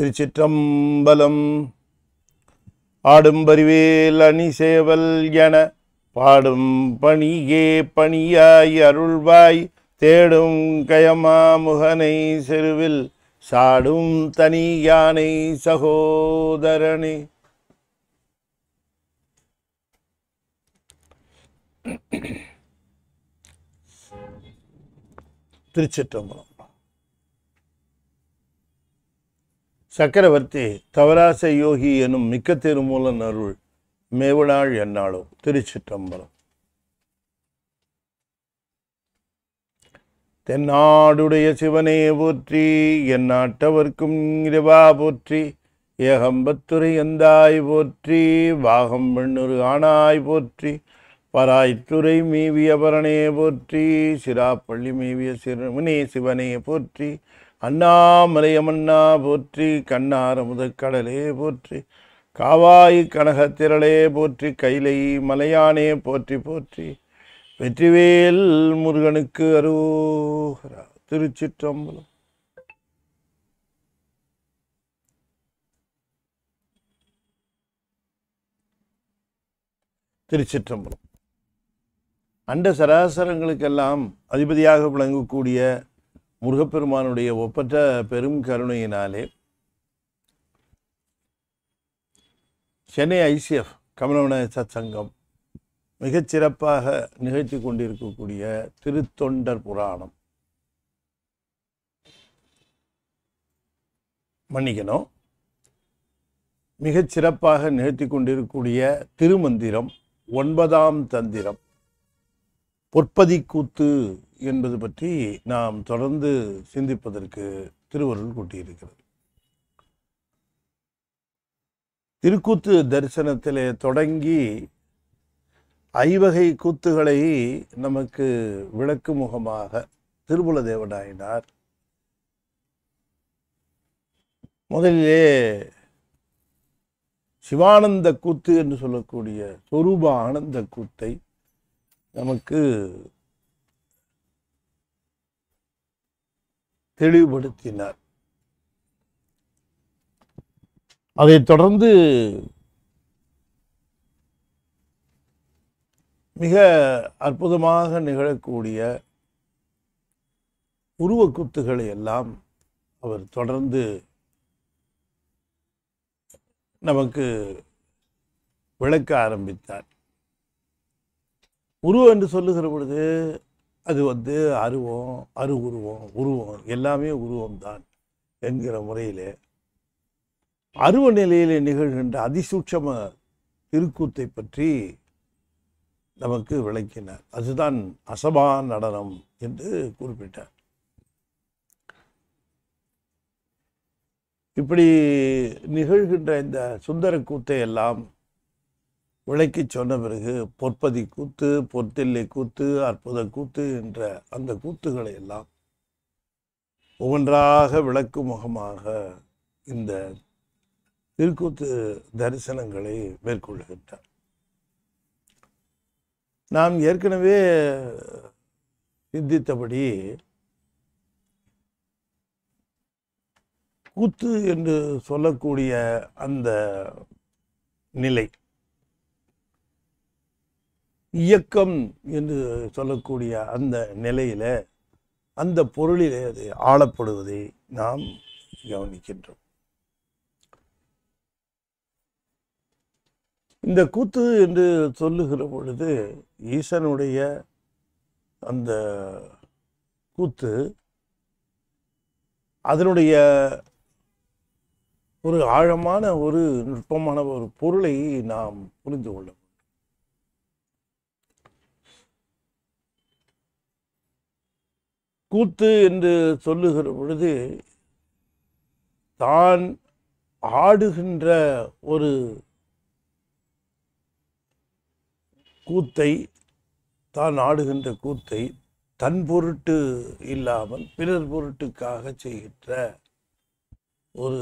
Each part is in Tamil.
திருச்சிற்றம்பலம் ஆடும்பரிவேல் அணி சேவல் என பாடும் பணியே பணியாய் அருள்வாய் தேடும் கயமா முகனை செருவில் சாடும் தனி யானை சகோதரனே திருச்சிற்றம்பலம் சக்கரவர்த்தி தவராச யோகி எனும் மிக்க திருமூல நருள் மேவனாள் என்னாலும் திருச்சிற்றம்பலம் தென்னாடுடைய சிவனே போற்றி என் நாட்டவர்க்கும் இறைவா போற்றி ஏகம்பத்துரை எந்தாய் போற்றி வாகம் பெண்ணுரு ஆணாய் போற்றி பராய்த்துறை மீவிய பரணே போற்றி சிராப்பள்ளி மீவிய சிறுமுனே சிவனே போற்றி அண்ணாமலையமன்னா போற்றி கண்ணார் கடலே போற்றி காவாய் திரளே போற்றி கைலை மலையானே போற்றி போற்றி வெற்றிவேல் முருகனுக்கு அரூகரா திருச்சிற்றம்பலம் திருச்சிற்றம்பலம் அண்ட சராசரங்களுக்கெல்லாம் அதிபதியாக விளங்கக்கூடிய முருகப்பெருமானுடைய ஒப்பற்ற பெரும் கருணையினாலே சென்னை ஐசிஎஃப் கமலவனாய சத் சங்கம் மிகச்சிறப்பாக நிகழ்த்தி கொண்டிருக்கக்கூடிய திருத்தொண்டர் புராணம் மன்னிக்கணும் மிகச்சிறப்பாக நிகழ்த்தி கொண்டிருக்கக்கூடிய திருமந்திரம் ஒன்பதாம் தந்திரம் பொற்பதி கூத்து என்பது பற்றி நாம் தொடர்ந்து சிந்திப்பதற்கு திருவருள் கூட்டியிருக்கிறது திருக்கூத்து தரிசனத்திலே தொடங்கி ஐவகை கூத்துகளை நமக்கு விளக்கு முகமாக திருபுல தேவனாயினார் முதலிலே சிவானந்த கூத்து என்று சொல்லக்கூடிய சொரூப ஆனந்த கூத்தை நமக்கு தெளிவுபடுத்தினார் அதைத் தொடர்ந்து மிக அற்புதமாக நிகழக்கூடிய உருவக்குத்துகளை எல்லாம் அவர் தொடர்ந்து நமக்கு விளக்க ஆரம்பித்தார் உருவம் என்று சொல்லுகிற பொழுது அது வந்து அருவம் அரு உருவம் உருவம் எல்லாமே உருவம் தான் என்கிற முறையில் அருவ நிலையில் நிகழ்கின்ற அதிசூட்சம திருக்கூத்தை பற்றி நமக்கு விளக்கினார் அதுதான் அசபா நடனம் என்று குறிப்பிட்டார் இப்படி நிகழ்கின்ற இந்த சுந்தர கூத்தை எல்லாம் விளக்கி சொன்ன பிறகு பொற்பதி கூத்து பொற்தில்லை கூத்து அற்புத கூத்து என்ற அந்த கூத்துகளை எல்லாம் ஒவ்வொன்றாக விளக்கு முகமாக இந்த திருக்கூத்து தரிசனங்களை மேற்கொள்கின்றார் நாம் ஏற்கனவே சிந்தித்தபடி கூத்து என்று சொல்லக்கூடிய அந்த நிலை இயக்கம் என்று சொல்லக்கூடிய அந்த நிலையில் அந்த பொருளில் அது ஆளப்படுவதை நாம் கவனிக்கின்றோம் இந்த கூத்து என்று சொல்லுகிற பொழுது ஈசனுடைய அந்த கூத்து அதனுடைய ஒரு ஆழமான ஒரு நுட்பமான ஒரு பொருளை நாம் புரிந்து கொள்ள கூத்து என்று சொல்லுகிற பொழுது தான் ஆடுகின்ற ஒரு கூத்தை தான் ஆடுகின்ற கூத்தை தன் பொருட்டு இல்லாமல் பிறர் பொருட்டுக்காக செய்கின்ற ஒரு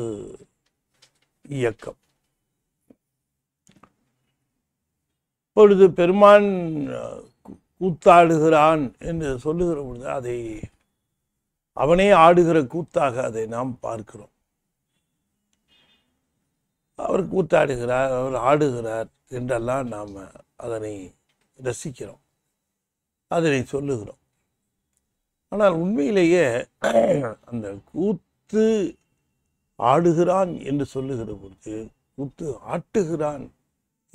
இயக்கம் இப்பொழுது பெருமான் கூத்தாடுகிறான் என்று சொல்லுகிற பொழுது அதை அவனே ஆடுகிற கூத்தாக அதை நாம் பார்க்கிறோம் அவர் கூத்தாடுகிறார் அவர் ஆடுகிறார் என்றெல்லாம் நாம் அதனை ரசிக்கிறோம் அதனை சொல்லுகிறோம் ஆனால் உண்மையிலேயே அந்த கூத்து ஆடுகிறான் என்று சொல்லுகிற பொழுது கூத்து ஆட்டுகிறான்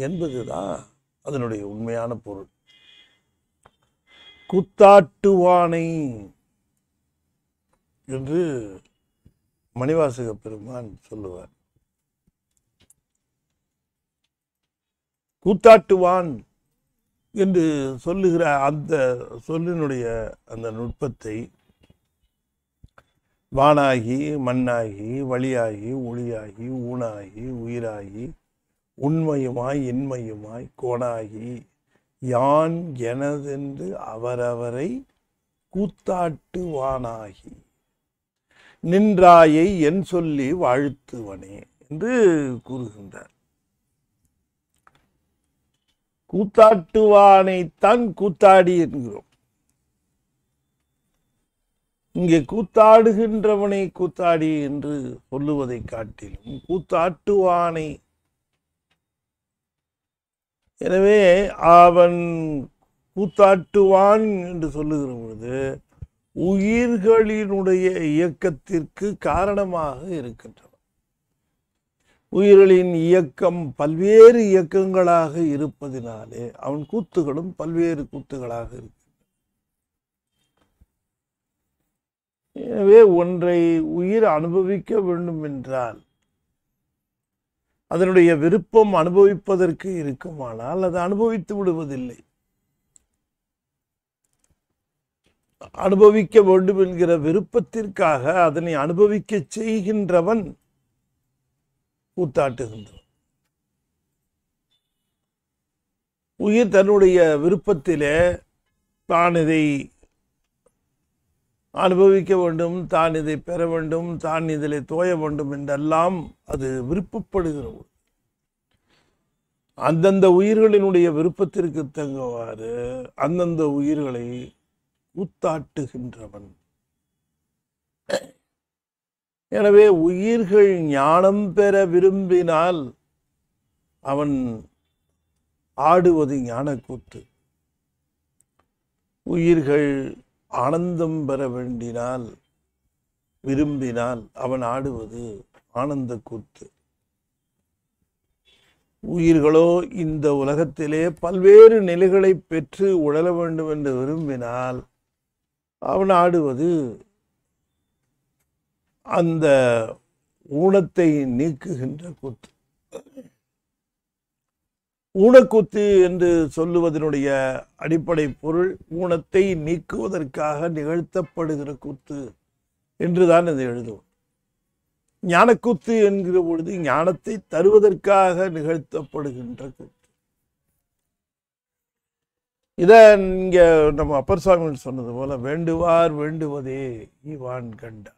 என்பது தான் அதனுடைய உண்மையான பொருள் குத்தாட்டுவானை என்று மணிவாசக பெருமான் சொல்லுவார் கூத்தாட்டுவான் என்று சொல்லுகிற அந்த சொல்லினுடைய அந்த நுட்பத்தை வானாகி மண்ணாகி வழியாகி ஒளியாகி ஊனாகி உயிராகி உண்மையுமாய் இன்மையுமாய் கோணாகி யான் எனதென்று அவரவரை கூத்தாட்டுவானாகி நின்றாயை என் சொல்லி வாழ்த்துவனே என்று கூறுகின்றார் கூத்தாட்டுவானைத்தான் கூத்தாடி என்கிறோம் இங்கே கூத்தாடுகின்றவனை கூத்தாடி என்று சொல்லுவதை காட்டிலும் கூத்தாட்டுவானை எனவே அவன் கூத்தாட்டுவான் என்று சொல்லுகிற பொழுது உயிர்களினுடைய இயக்கத்திற்கு காரணமாக இருக்கின்றன உயிர்களின் இயக்கம் பல்வேறு இயக்கங்களாக இருப்பதினாலே அவன் கூத்துகளும் பல்வேறு கூத்துகளாக இருக்கின்றன எனவே ஒன்றை உயிர் அனுபவிக்க வேண்டும் என்றால் அதனுடைய விருப்பம் அனுபவிப்பதற்கு இருக்குமானால் அது அனுபவித்து விடுவதில்லை அனுபவிக்க வேண்டும் என்கிற விருப்பத்திற்காக அதனை அனுபவிக்க செய்கின்றவன் கூத்தாட்டுகின்றான் உயிர் தன்னுடைய விருப்பத்திலே தான் இதை அனுபவிக்க வேண்டும் தான் இதை பெற வேண்டும் தான் இதில் தோய வேண்டும் என்றெல்லாம் அது விருப்பப்படுகிறது அந்தந்த உயிர்களினுடைய விருப்பத்திற்கு தங்குவாறு அந்தந்த உயிர்களை கூத்தாட்டுகின்றவன் எனவே உயிர்கள் ஞானம் பெற விரும்பினால் அவன் ஆடுவது ஞானக்கூத்து உயிர்கள் ஆனந்தம் பெற வேண்டினால் விரும்பினால் அவன் ஆடுவது ஆனந்த கூத்து உயிர்களோ இந்த உலகத்திலே பல்வேறு நிலைகளை பெற்று உழல வேண்டும் என்று விரும்பினால் அவன் ஆடுவது அந்த ஊனத்தை நீக்குகின்ற கூத்து ஊனக்கூத்து என்று சொல்லுவதனுடைய அடிப்படை பொருள் ஊனத்தை நீக்குவதற்காக நிகழ்த்தப்படுகிற கூத்து என்றுதான் இதை எழுதுவோம் ஞானக்கூத்து என்கிற பொழுது ஞானத்தை தருவதற்காக நிகழ்த்தப்படுகின்ற கூத்து இதை இங்கே நம்ம அப்பர் சுவாமி சொன்னது போல வேண்டுவார் வேண்டுவதே இவான் கண்டாய்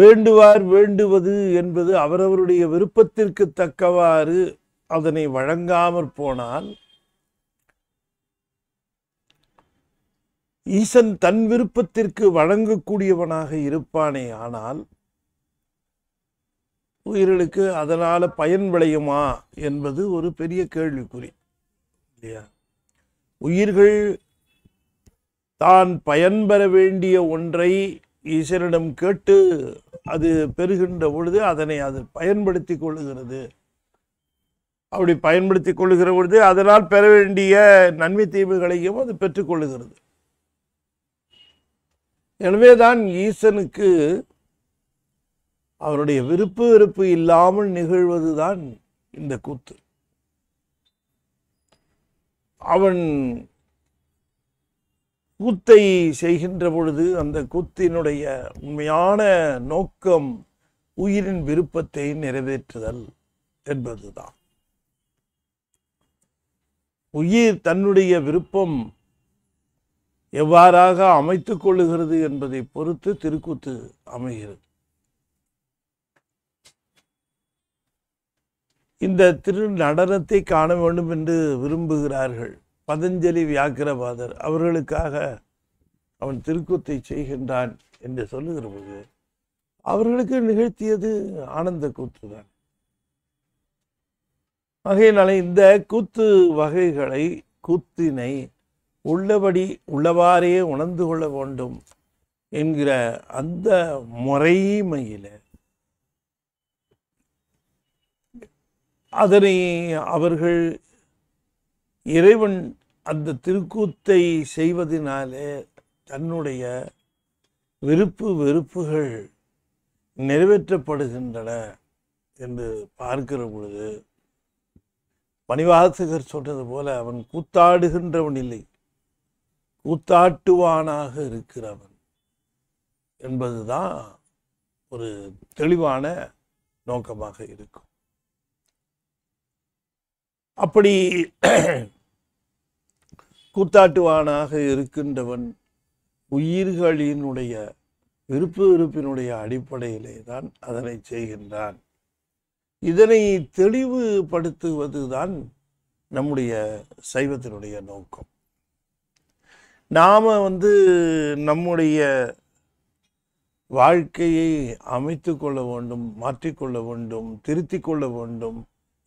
வேண்டுவார் வேண்டுவது என்பது அவரவருடைய விருப்பத்திற்கு தக்கவாறு அதனை வழங்காமற் போனால் ஈசன் தன் விருப்பத்திற்கு வழங்கக்கூடியவனாக இருப்பானே ஆனால் உயிர்களுக்கு அதனால் பயன் விளையுமா என்பது ஒரு பெரிய கேள்விக்குறி இல்லையா உயிர்கள் தான் பயன்பெற வேண்டிய ஒன்றை ஈஸ்வரிடம் கேட்டு அது பெறுகின்ற பொழுது அதனை அது பயன்படுத்தி கொள்ளுகிறது அப்படி பயன்படுத்தி கொள்ளுகிற பொழுது அதனால் பெற வேண்டிய நன்மை தீமைகளையும் அது பெற்றுக்கொள்ளுகிறது எனவேதான் ஈசனுக்கு அவனுடைய விருப்பு வெறுப்பு இல்லாமல் நிகழ்வதுதான் இந்த கூத்து அவன் கூத்தை செய்கின்ற பொழுது அந்த கூத்தினுடைய உண்மையான நோக்கம் உயிரின் விருப்பத்தை நிறைவேற்றுதல் என்பதுதான் உயிர் தன்னுடைய விருப்பம் எவ்வாறாக அமைத்துக் கொள்ளுகிறது என்பதை பொறுத்து திருக்கூத்து அமைகிறது இந்த திரு நடனத்தை காண வேண்டும் என்று விரும்புகிறார்கள் பதஞ்சலி வியாக்கிரபாதர் அவர்களுக்காக அவன் திருக்குத்தை செய்கின்றான் என்று சொல்லுகிற போது அவர்களுக்கு நிகழ்த்தியது ஆனந்த கூத்து தான் ஆகையினால இந்த கூத்து வகைகளை கூத்தினை உள்ளபடி உள்ளவாறே உணர்ந்து கொள்ள வேண்டும் என்கிற அந்த முறைமையிலே அதனை அவர்கள் இறைவன் அந்த திருக்கூத்தை செய்வதனாலே தன்னுடைய விருப்பு வெறுப்புகள் நிறைவேற்றப்படுகின்றன என்று பார்க்கிற பொழுது பணிவாசகர் சொன்னது போல அவன் கூத்தாடுகின்றவன் இல்லை கூத்தாட்டுவானாக இருக்கிறவன் என்பதுதான் ஒரு தெளிவான நோக்கமாக இருக்கும் அப்படி கூத்தாட்டுவானாக இருக்கின்றவன் உயிர்களினுடைய விருப்பு விருப்பினுடைய அடிப்படையிலே தான் அதனை செய்கின்றான் இதனை தெளிவுபடுத்துவதுதான் நம்முடைய சைவத்தினுடைய நோக்கம் நாம் வந்து நம்முடைய வாழ்க்கையை அமைத்து கொள்ள வேண்டும் மாற்றிக்கொள்ள வேண்டும் திருத்திக்கொள்ள கொள்ள வேண்டும்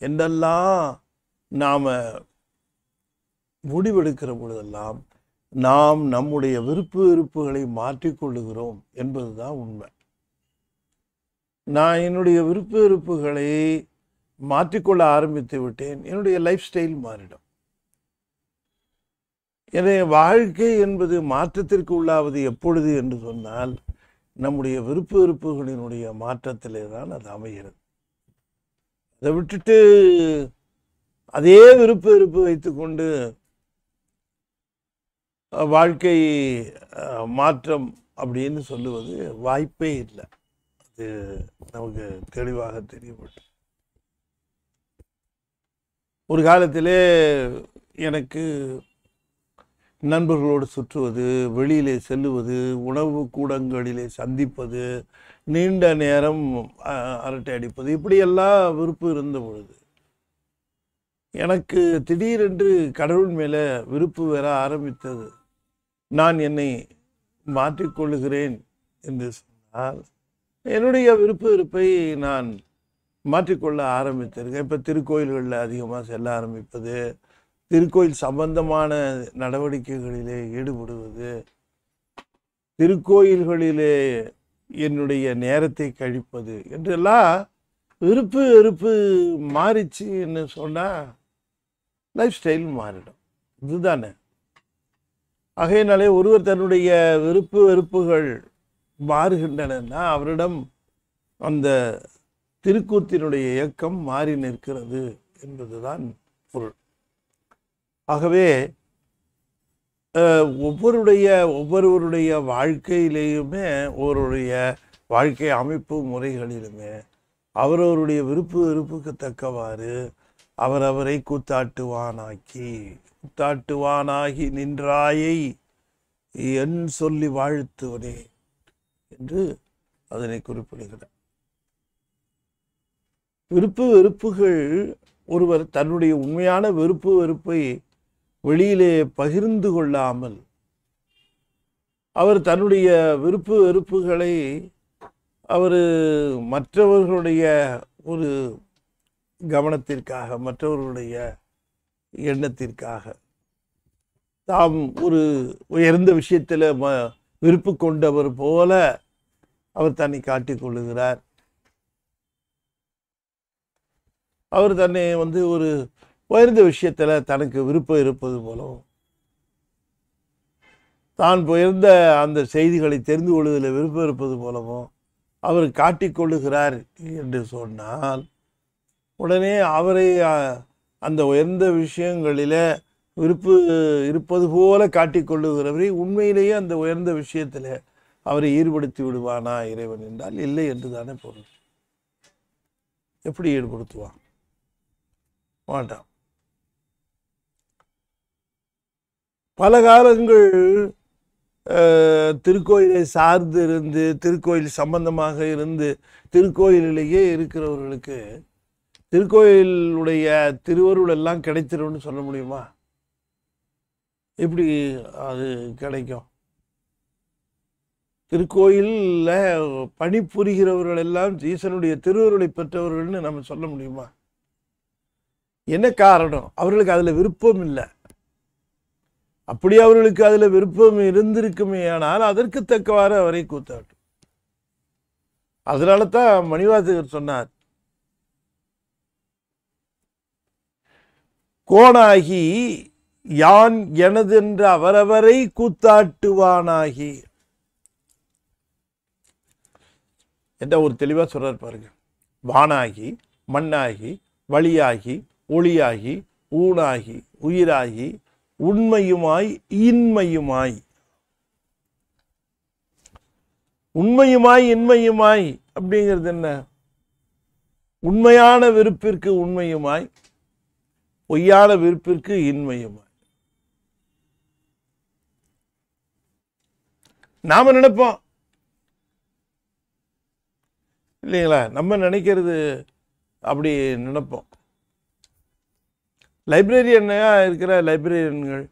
என்றெல்லாம் நாம் முடிவெடுக்கிற பொழுதெல்லாம் நாம் நம்முடைய விருப்பு விருப்புகளை மாற்றிக்கொள்ளுகிறோம் என்பது தான் உண்மை நான் என்னுடைய விருப்பு விருப்புகளை மாற்றிக்கொள்ள ஆரம்பித்து விட்டேன் என்னுடைய லைஃப் ஸ்டைல் மாறிடும் என்னுடைய வாழ்க்கை என்பது மாற்றத்திற்கு உள்ளாவது எப்பொழுது என்று சொன்னால் நம்முடைய விருப்பு விருப்புகளினுடைய மாற்றத்திலே தான் அது அமைகிறது அதை விட்டுட்டு அதே விருப்ப வெறுப்பு வைத்துக்கொண்டு வாழ்க்கை மாற்றம் அப்படின்னு சொல்லுவது வாய்ப்பே இல்லை அது நமக்கு தெளிவாக தெரியப்பட்டு ஒரு காலத்திலே எனக்கு நண்பர்களோடு சுற்றுவது வெளியிலே செல்லுவது உணவு கூடங்களிலே சந்திப்பது நீண்ட நேரம் அரட்டை அடிப்பது இப்படியெல்லாம் விருப்பம் இருந்த பொழுது எனக்கு திடீரென்று கடவுள் மேலே விருப்பு வர ஆரம்பித்தது நான் என்னை மாற்றிக்கொள்ளுகிறேன் என்று சொன்னால் என்னுடைய விருப்ப விருப்பை நான் மாற்றிக்கொள்ள ஆரம்பித்திருக்கேன் இப்போ திருக்கோயில்களில் அதிகமாக செல்ல ஆரம்பிப்பது திருக்கோயில் சம்பந்தமான நடவடிக்கைகளிலே ஈடுபடுவது திருக்கோயில்களிலே என்னுடைய நேரத்தை கழிப்பது என்றெல்லாம் விருப்பு வெறுப்பு என்ன சொன்னால் லைஃப் ஸ்டைல் மாறிடும் இதுதானே ஆகையினாலே ஒருவர் தன்னுடைய விருப்பு வெறுப்புகள் மாறுகின்றனன்னா அவரிடம் அந்த திருக்கூத்தினுடைய இயக்கம் மாறி நிற்கிறது என்பதுதான் பொருள் ஆகவே ஒவ்வொருடைய ஒவ்வொருவருடைய வாழ்க்கையிலேயுமே ஒருவருடைய வாழ்க்கை அமைப்பு முறைகளிலுமே அவரவருடைய விருப்பு வெறுப்புக்கு தக்கவாறு அவர் அவரை கூத்தாட்டுவானாக்கி கூத்தாட்டுவானாகி நின்றாயை என் சொல்லி வாழ்த்துவனே என்று அதனை குறிப்பிடுகிறார் விருப்பு வெறுப்புகள் ஒருவர் தன்னுடைய உண்மையான வெறுப்பு வெறுப்பை வெளியிலே பகிர்ந்து கொள்ளாமல் அவர் தன்னுடைய விருப்பு வெறுப்புகளை அவர் மற்றவர்களுடைய ஒரு கவனத்திற்காக மற்றவர்களுடைய எண்ணத்திற்காக தாம் ஒரு உயர்ந்த விஷயத்தில் ம விருப்பு கொண்டவர் போல அவர் தன்னை காட்டிக்கொள்ளுகிறார் அவர் தன்னை வந்து ஒரு உயர்ந்த விஷயத்தில் தனக்கு விருப்பம் இருப்பது போலவும் தான் உயர்ந்த அந்த செய்திகளை தெரிந்து கொள்வதில் விருப்பம் இருப்பது போலவும் அவர் காட்டிக்கொள்ளுகிறார் என்று சொன்னால் உடனே அவரை அந்த உயர்ந்த விஷயங்களில் விருப்பு இருப்பது போல காட்டிக்கொள்ளுகிறவரை உண்மையிலேயே அந்த உயர்ந்த விஷயத்தில் அவரை ஈடுபடுத்தி விடுவானா இறைவன் என்றால் இல்லை என்று தானே பொருள் எப்படி ஈடுபடுத்துவான் மாட்டான் பல காலங்கள் திருக்கோயிலை சார்ந்து இருந்து திருக்கோயில் சம்பந்தமாக இருந்து திருக்கோயிலிலேயே இருக்கிறவர்களுக்கு திருக்கோயிலுடைய திருவருள் எல்லாம் கிடைத்திரும்னு சொல்ல முடியுமா எப்படி அது கிடைக்கும் திருக்கோயிலில் பணிபுரிகிறவர்கள் எல்லாம் ஈசனுடைய திருவருளை பெற்றவர்கள்னு நம்ம சொல்ல முடியுமா என்ன காரணம் அவர்களுக்கு அதில் விருப்பம் இல்லை அப்படி அவர்களுக்கு அதில் விருப்பம் இருந்திருக்குமே ஆனால் அதற்கு தக்கவாறு அவரை கூத்தாட்டும் அதனால தான் மணிவாசகர் சொன்னார் கோணாகி யான் எனதென்று அவரவரை கூத்தாட்டுவானாகி என்ற ஒரு தெளிவாக சொல்கிறார் பாருங்க வானாகி மண்ணாகி வழியாகி ஒளியாகி ஊனாகி உயிராகி உண்மையுமாய் இன்மையுமாய் உண்மையுமாய் இன்மையுமாய் அப்படிங்கிறது என்ன உண்மையான வெறுப்பிற்கு உண்மையுமாய் பொய்யான விருப்பிற்கு இன்மையும் நாம நினைப்போம் இல்லைங்களா நம்ம நினைக்கிறது அப்படி நினைப்போம் லைப்ரரியனாக இருக்கிற லைப்ரரியன்கள்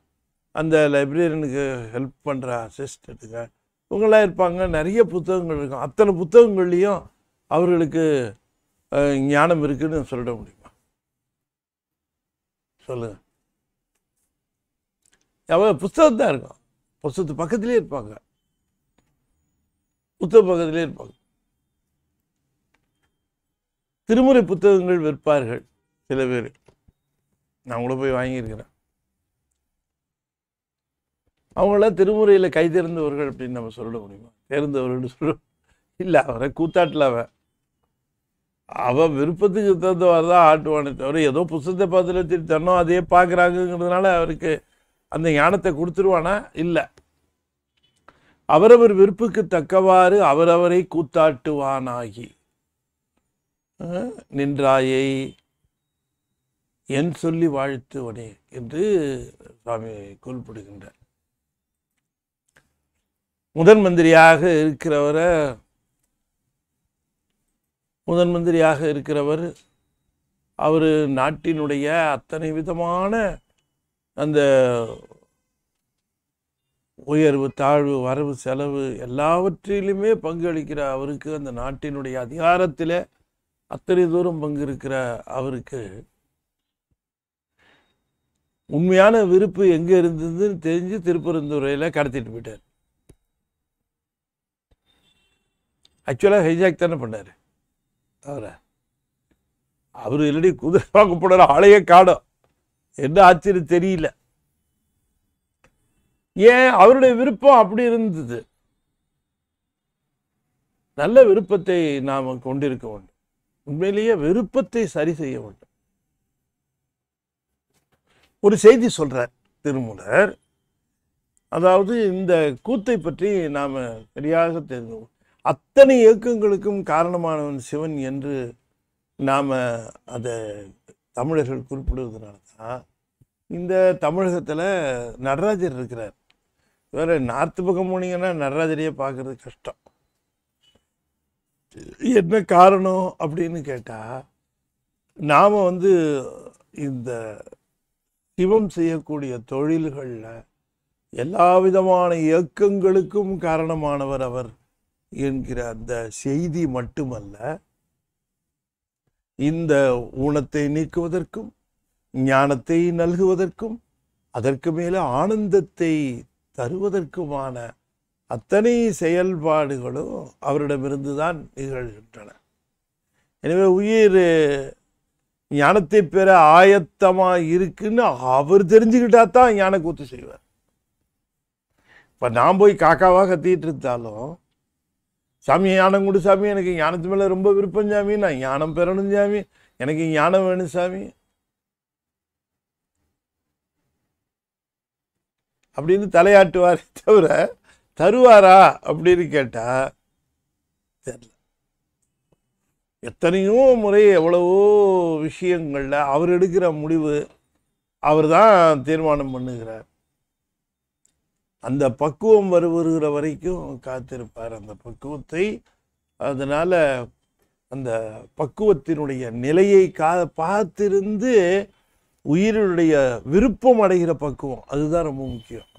அந்த லைப்ரரியனுக்கு ஹெல்ப் பண்ணுற அசிஸ்டண்ட்டுங்க இவங்களாம் இருப்பாங்க நிறைய புத்தகங்கள் இருக்கும் அத்தனை புத்தகங்கள்லேயும் அவர்களுக்கு ஞானம் இருக்குதுன்னு சொல்லிட முடியும் சொல்லுங்க அவங்க புஸ்தகம் தான் இருக்கும் புஸ்தகத்து பக்கத்துலேயே இருப்பாங்க புத்தக பக்கத்திலே இருப்பாங்க திருமுறை புத்தகங்கள் விற்பார்கள் சில பேர் நான் கூட போய் வாங்கியிருக்கிறேன் அவங்கள திருமுறையில் கை தேர்ந்தவர்கள் அப்படின்னு நம்ம சொல்ல முடியுமா தேர்ந்தவர்கள் சொல்ல இல்லை அவரை கூத்தாட்டில் அவன் அவள் விருப்பத்துக்கு தகுந்தவாறு தான் ஆட்டுவானே தவிர ஏதோ புத்தகத்தை பார்த்து வச்சுட்டு தன்னோ அதையே பார்க்குறாங்கிறதுனால அவருக்கு அந்த ஞானத்தை கொடுத்துருவானா இல்லை அவரவர் விருப்புக்கு தக்கவாறு அவரவரை கூத்தாட்டுவானாகி நின்றாயை என் சொல்லி வாழ்த்துவனே என்று சுவாமி குறிப்பிடுகின்றார் முதன் மந்திரியாக இருக்கிறவரை முதன் மந்திரியாக இருக்கிறவர் அவர் நாட்டினுடைய அத்தனை விதமான அந்த உயர்வு தாழ்வு வரவு செலவு எல்லாவற்றிலுமே பங்களிக்கிற அவருக்கு அந்த நாட்டினுடைய அதிகாரத்தில் அத்தனை தூரம் பங்கு இருக்கிற அவருக்கு உண்மையான விருப்பு எங்கே இருந்ததுன்னு தெரிஞ்சு திருப்பரந்துரையில் கடத்திட்டு போயிட்டார் ஆக்சுவலாக ஹைஜாக் தானே பண்ணார் தவிர அவர் இல்லடி குதிரை வாங்க போடுற ஆளைய காடும் என்ன ஆச்சரியம் தெரியல ஏன் அவருடைய விருப்பம் அப்படி இருந்தது நல்ல விருப்பத்தை நாம் கொண்டிருக்க வேண்டும் உண்மையிலேயே விருப்பத்தை சரி செய்ய வேண்டும் ஒரு செய்தி சொல்றார் திருமூலர் அதாவது இந்த கூத்தை பற்றி நாம் சரியாக தெரிந்து அத்தனை இயக்கங்களுக்கும் காரணமானவன் சிவன் என்று நாம் அதை தமிழர்கள் குறிப்பிடுவதனால தான் இந்த தமிழகத்தில் நடராஜர் இருக்கிறார் வேறு நார்த்து பக்கம் போனீங்கன்னா நடராஜரையே பார்க்கறது கஷ்டம் என்ன காரணம் அப்படின்னு கேட்டால் நாம் வந்து இந்த சிவம் செய்யக்கூடிய தொழில்களில் எல்லா விதமான இயக்கங்களுக்கும் காரணமானவர் அவர் என்கிற அந்த செய்தி மட்டுமல்ல இந்த ஊனத்தை நீக்குவதற்கும் ஞானத்தை நல்குவதற்கும் அதற்கு மேலே ஆனந்தத்தை தருவதற்குமான அத்தனை செயல்பாடுகளும் அவரிடமிருந்து தான் நிகழ்கின்றன எனவே உயிர் ஞானத்தை பெற ஆயத்தமாக இருக்குன்னு அவர் தெரிஞ்சுக்கிட்டா தான் ஞானக்கூத்து செய்வார் இப்போ நான் போய் காக்காவாக கத்திட்டு இருந்தாலும் சாமி ஞானம் கொடு சாமி எனக்கு ஞானத்து மேலே ரொம்ப விருப்பம் சாமி நான் ஞானம் பெறணும் சாமி எனக்கு ஞானம் வேணும் சாமி அப்படின்னு தலையாட்டுவாரே தவிர தருவாரா அப்படின்னு கேட்டால் தெரில எத்தனையோ முறை எவ்வளவோ விஷயங்களில் அவர் எடுக்கிற முடிவு அவர் தான் தீர்மானம் பண்ணுகிறார் அந்த பக்குவம் வருவருகிற வரைக்கும் காத்திருப்பார் அந்த பக்குவத்தை அதனால் அந்த பக்குவத்தினுடைய நிலையை கா பார்த்திருந்து உயிரினுடைய விருப்பம் அடைகிற பக்குவம் அதுதான் ரொம்ப முக்கியம்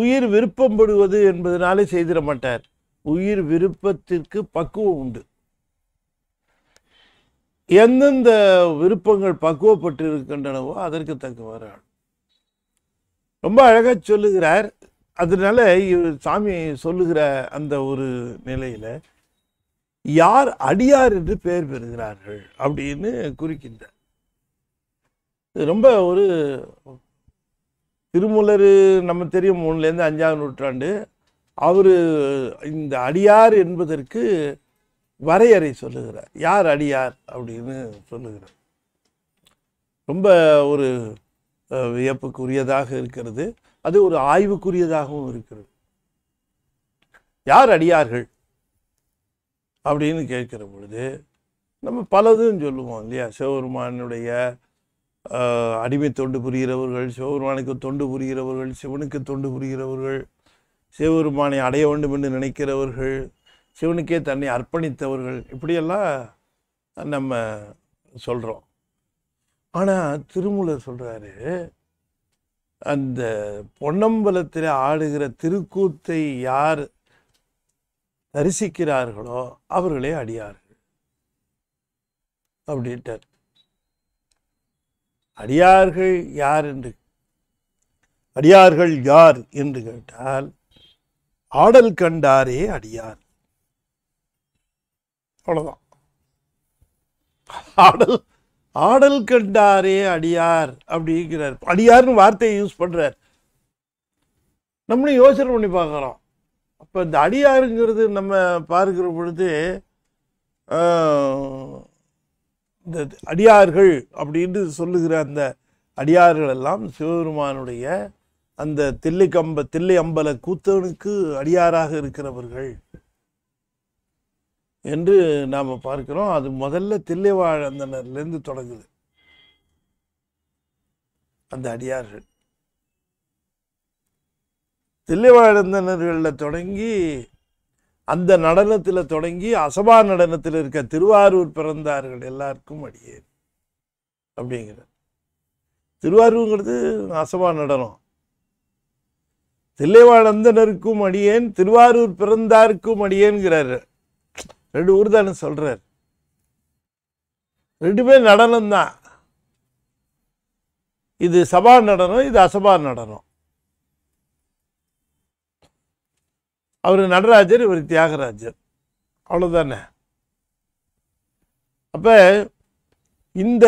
உயிர் விருப்பப்படுவது என்பதனாலே செய்திட மாட்டார் உயிர் விருப்பத்திற்கு பக்குவம் உண்டு எந்தெந்த விருப்பங்கள் பக்குவப்பட்டு இருக்கின்றனவோ அதற்கு தக்கவாறு ரொம்ப அழகாக சொல்லுகிறார் அதனால இவர் சாமி சொல்லுகிற அந்த ஒரு நிலையில் யார் அடியார் என்று பெயர் பெறுகிறார்கள் அப்படின்னு குறிக்கின்றார் ரொம்ப ஒரு திருமூலர் நம்ம தெரியும் மூணுலேருந்து அஞ்சாம் நூற்றாண்டு அவர் இந்த அடியார் என்பதற்கு வரையறை சொல்லுகிறார் யார் அடியார் அப்படின்னு சொல்லுகிறார் ரொம்ப ஒரு வியப்புக்குரியதாக இருக்கிறது அது ஒரு ஆய்வுக்குரியதாகவும் இருக்கிறது யார் அடியார்கள் அப்படின்னு கேட்கிற பொழுது நம்ம பலதும் சொல்லுவோம் இல்லையா சிவபெருமானுடைய அடிமை தொண்டு புரிகிறவர்கள் சிவபெருமானுக்கு தொண்டு புரிகிறவர்கள் சிவனுக்கு தொண்டு புரிகிறவர்கள் சிவபெருமானை அடைய வேண்டும் என்று நினைக்கிறவர்கள் சிவனுக்கே தன்னை அர்ப்பணித்தவர்கள் இப்படியெல்லாம் நம்ம சொல்கிறோம் ஆனால் திருமூலர் சொல்கிறாரு அந்த பொன்னம்பலத்தில் ஆடுகிற திருக்கூத்தை யார் தரிசிக்கிறார்களோ அவர்களே அடியார்கள் அப்படின்ட்டார் அடியார்கள் யார் என்று அடியார்கள் யார் என்று கேட்டால் ஆடல் கண்டாரே அடியார் அவ்வளோதான் ஆடல் ஆடல் கண்டாரே அடியார் அப்படிங்கிறார் அடியார்னு வார்த்தையை யூஸ் பண்ணுறார் நம்மளும் யோசனை பண்ணி பார்க்குறோம் அப்போ இந்த அடியாருங்கிறது நம்ம பார்க்குற பொழுது இந்த அடியார்கள் அப்படின்னு சொல்லுகிற அந்த அடியார்கள் எல்லாம் சிவபெருமானுடைய அந்த தில்லை கம்ப தில்லை அம்பல கூத்தனுக்கு அடியாராக இருக்கிறவர்கள் என்று நாம் பார்க்கிறோம் அது முதல்ல தில்லைவாழந்தனர்லேருந்து தொடங்குது அந்த அடியார்கள் தில்லைவாழந்தனர்களில் தொடங்கி அந்த நடனத்தில் தொடங்கி அசபா நடனத்தில் இருக்க திருவாரூர் பிறந்தார்கள் எல்லாருக்கும் அடியே அப்படிங்கிற திருவாரூருங்கிறது அசபா நடனம் தில்லைவாழந்தனருக்கும் அடியேன் திருவாரூர் பிறந்தாருக்கும் அடியேன்கிறாரு ரெண்டு ஊர் தானே சொல்கிறார் ரெண்டுமே நடனம் தான் இது சபா நடனம் இது அசபா நடனம் அவர் நடராஜர் இவர் தியாகராஜர் அவ்வளோதானே அப்போ இந்த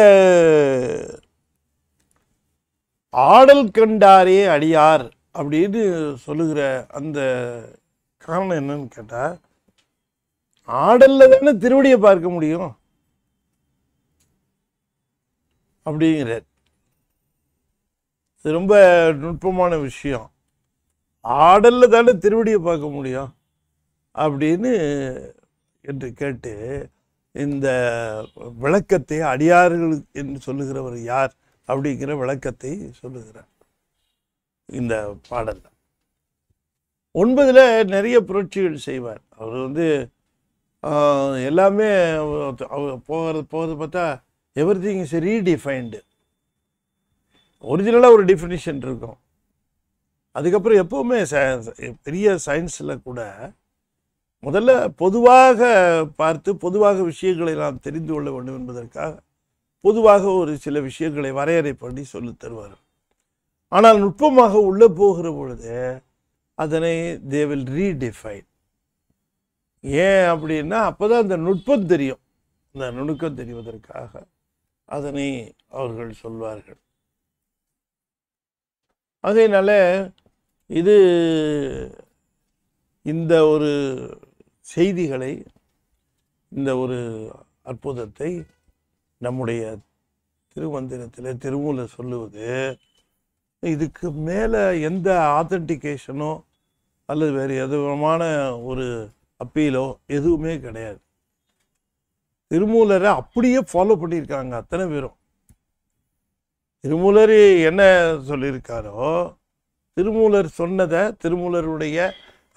ஆடல் கண்டாரே அடியார் அப்படின்னு சொல்லுகிற அந்த காரணம் என்னன்னு கேட்டால் ஆடல்ல தானே திருவடியை பார்க்க முடியும் அப்படிங்கிறார் இது ரொம்ப நுட்பமான விஷயம் ஆடல்ல தானே திருவடியை பார்க்க முடியும் அப்படின்னு என்று கேட்டு இந்த விளக்கத்தை அடியார்கள் என்று சொல்லுகிறவர் யார் அப்படிங்கிற விளக்கத்தை சொல்லுகிறார் இந்த பாடலில் ஒன்பதில் நிறைய புரட்சிகள் செய்வார் அவர் வந்து எல்லாமே போகிறது போகிறது பார்த்தா எவ்ரி திங் இஸ் ரீடிஃபைன்டு ஒரிஜினலாக ஒரு டிஃபினிஷன் இருக்கும் அதுக்கப்புறம் எப்போவுமே பெரிய சயின்ஸில் கூட முதல்ல பொதுவாக பார்த்து பொதுவாக விஷயங்களை நாம் தெரிந்து கொள்ள வேண்டும் என்பதற்காக பொதுவாக ஒரு சில விஷயங்களை வரையறை பண்ணி சொல்லி தருவார் ஆனால் நுட்பமாக உள்ளே போகிற பொழுது அதனை தே வில் ரீடிஃபைன் ஏன் அப்படின்னா அப்போ தான் அந்த நுட்பம் தெரியும் இந்த நுணுக்கம் தெரிவதற்காக அதனை அவர்கள் சொல்வார்கள் அதனால இது இந்த ஒரு செய்திகளை இந்த ஒரு அற்புதத்தை நம்முடைய திருமந்திரத்தில் திருமூல சொல்லுவது இதுக்கு மேலே எந்த ஆத்தன்டிகேஷனோ அல்லது வேறு எதுவிதமான ஒரு அப்பீலோ எதுவுமே கிடையாது திருமூலரை அப்படியே ஃபாலோ பண்ணியிருக்காங்க அத்தனை பேரும் திருமூலர் என்ன சொல்லியிருக்காரோ திருமூலர் சொன்னதை திருமூலருடைய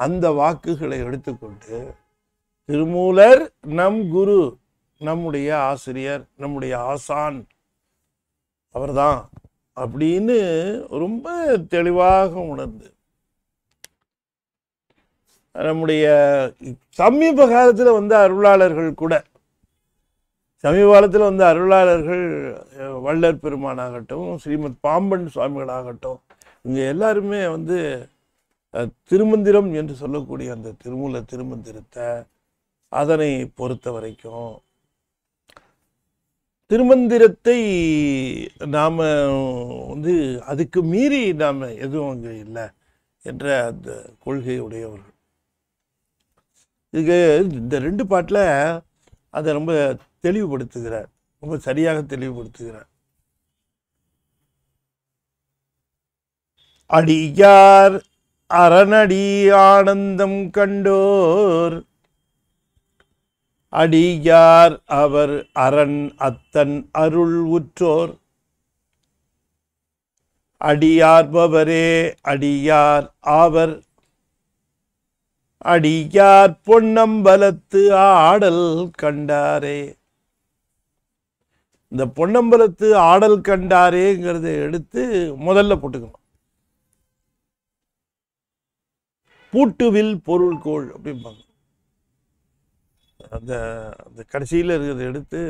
அந்த வாக்குகளை எடுத்துக்கொண்டு திருமூலர் நம் குரு நம்முடைய ஆசிரியர் நம்முடைய ஆசான் அவர்தான் அப்படின்னு ரொம்ப தெளிவாக உணர்ந்து நம்முடைய சமீப காலத்தில் வந்து அருளாளர்கள் கூட சமீப காலத்தில் வந்து அருளாளர்கள் வள்ளர் பெருமானாகட்டும் ஸ்ரீமத் பாம்பன் சுவாமிகளாகட்டும் இவங்க எல்லாருமே வந்து திருமந்திரம் என்று சொல்லக்கூடிய அந்த திருமூல திருமந்திரத்தை அதனை பொறுத்த வரைக்கும் திருமந்திரத்தை நாம் வந்து அதுக்கு மீறி நாம் எதுவும் அங்கே இல்லை என்ற அந்த கொள்கை உடையவர்கள் இதுக்கு இந்த ரெண்டு பாட்டில் அதை ரொம்ப தெளிவுபடுத்துகிறார் ரொம்ப சரியாக தெளிவுபடுத்துகிறார் அடியார் அரணடி ஆனந்தம் கண்டோர் அடியார் அவர் அரண் அத்தன் அருள் உற்றோர் அடியார்பவரே அடியார் ஆவர் அடியார் பொன்னம்பலத்து ஆடல் கண்டாரே இந்த பொன்னம்பலத்து ஆடல் கண்டாரேங்கிறத எடுத்து முதல்ல போட்டுக்கணும் பூட்டுவில் பொருள் கோள் அப்படிம்பாங்க அந்த அந்த கடைசியில் இருக்கிறத எடுத்து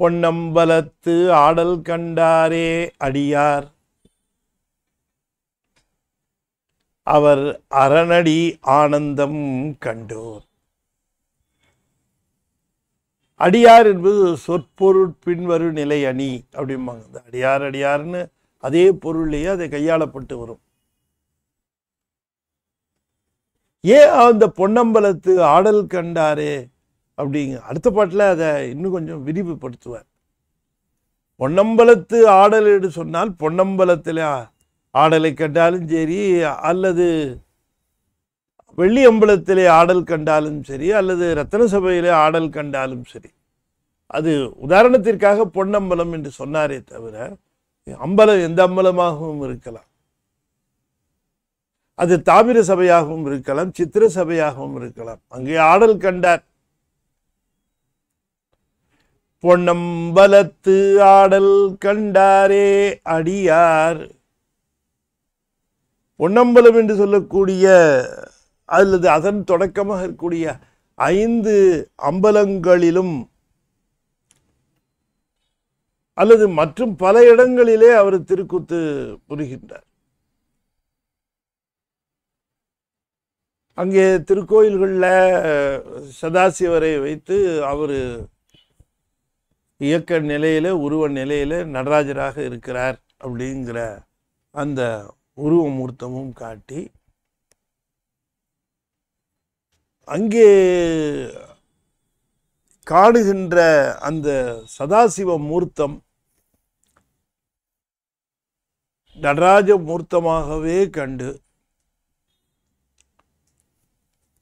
பொன்னம்பலத்து ஆடல் கண்டாரே அடியார் அவர் அரணடி ஆனந்தம் கண்டோர் அடியார் என்பது சொற்பொருள் பின்வரும் நிலை அணி அப்படிம்பாங்க அடியார் அடியார்னு அதே பொருள்லேயே அதை கையாளப்பட்டு வரும் ஏன் அந்த பொன்னம்பலத்து ஆடல் கண்டாரே அப்படிங்க அடுத்த பாட்டில் அதை இன்னும் கொஞ்சம் விரிவுபடுத்துவார் பொன்னம்பலத்து ஆடல் என்று சொன்னால் பொன்னம்பலத்தில் ஆடலை கண்டாலும் சரி அல்லது வெள்ளி அம்பலத்திலே ஆடல் கண்டாலும் சரி அல்லது ரத்தன சபையிலே ஆடல் கண்டாலும் சரி அது உதாரணத்திற்காக பொன்னம்பலம் என்று சொன்னாரே தவிர அம்பலம் எந்த அம்பலமாகவும் இருக்கலாம் அது தாமிர சபையாகவும் இருக்கலாம் சித்திர சபையாகவும் இருக்கலாம் அங்கே ஆடல் கண்டார் பொன்னம்பலத்து ஆடல் கண்டாரே அடியார் பொன்னம்பலம் என்று சொல்லக்கூடிய அல்லது அதன் தொடக்கமாக இருக்கக்கூடிய ஐந்து அம்பலங்களிலும் அல்லது மற்றும் பல இடங்களிலே அவர் திருக்கூத்து புரிகின்றார் அங்கே திருக்கோயில்களில் சதாசிவரை வைத்து அவர் இயக்க நிலையில் உருவ நிலையில் நடராஜராக இருக்கிறார் அப்படிங்கிற அந்த உருவமூர்த்தமும் காட்டி அங்கே காடுகின்ற அந்த சதாசிவ மூர்த்தம் நடராஜ மூர்த்தமாகவே கண்டு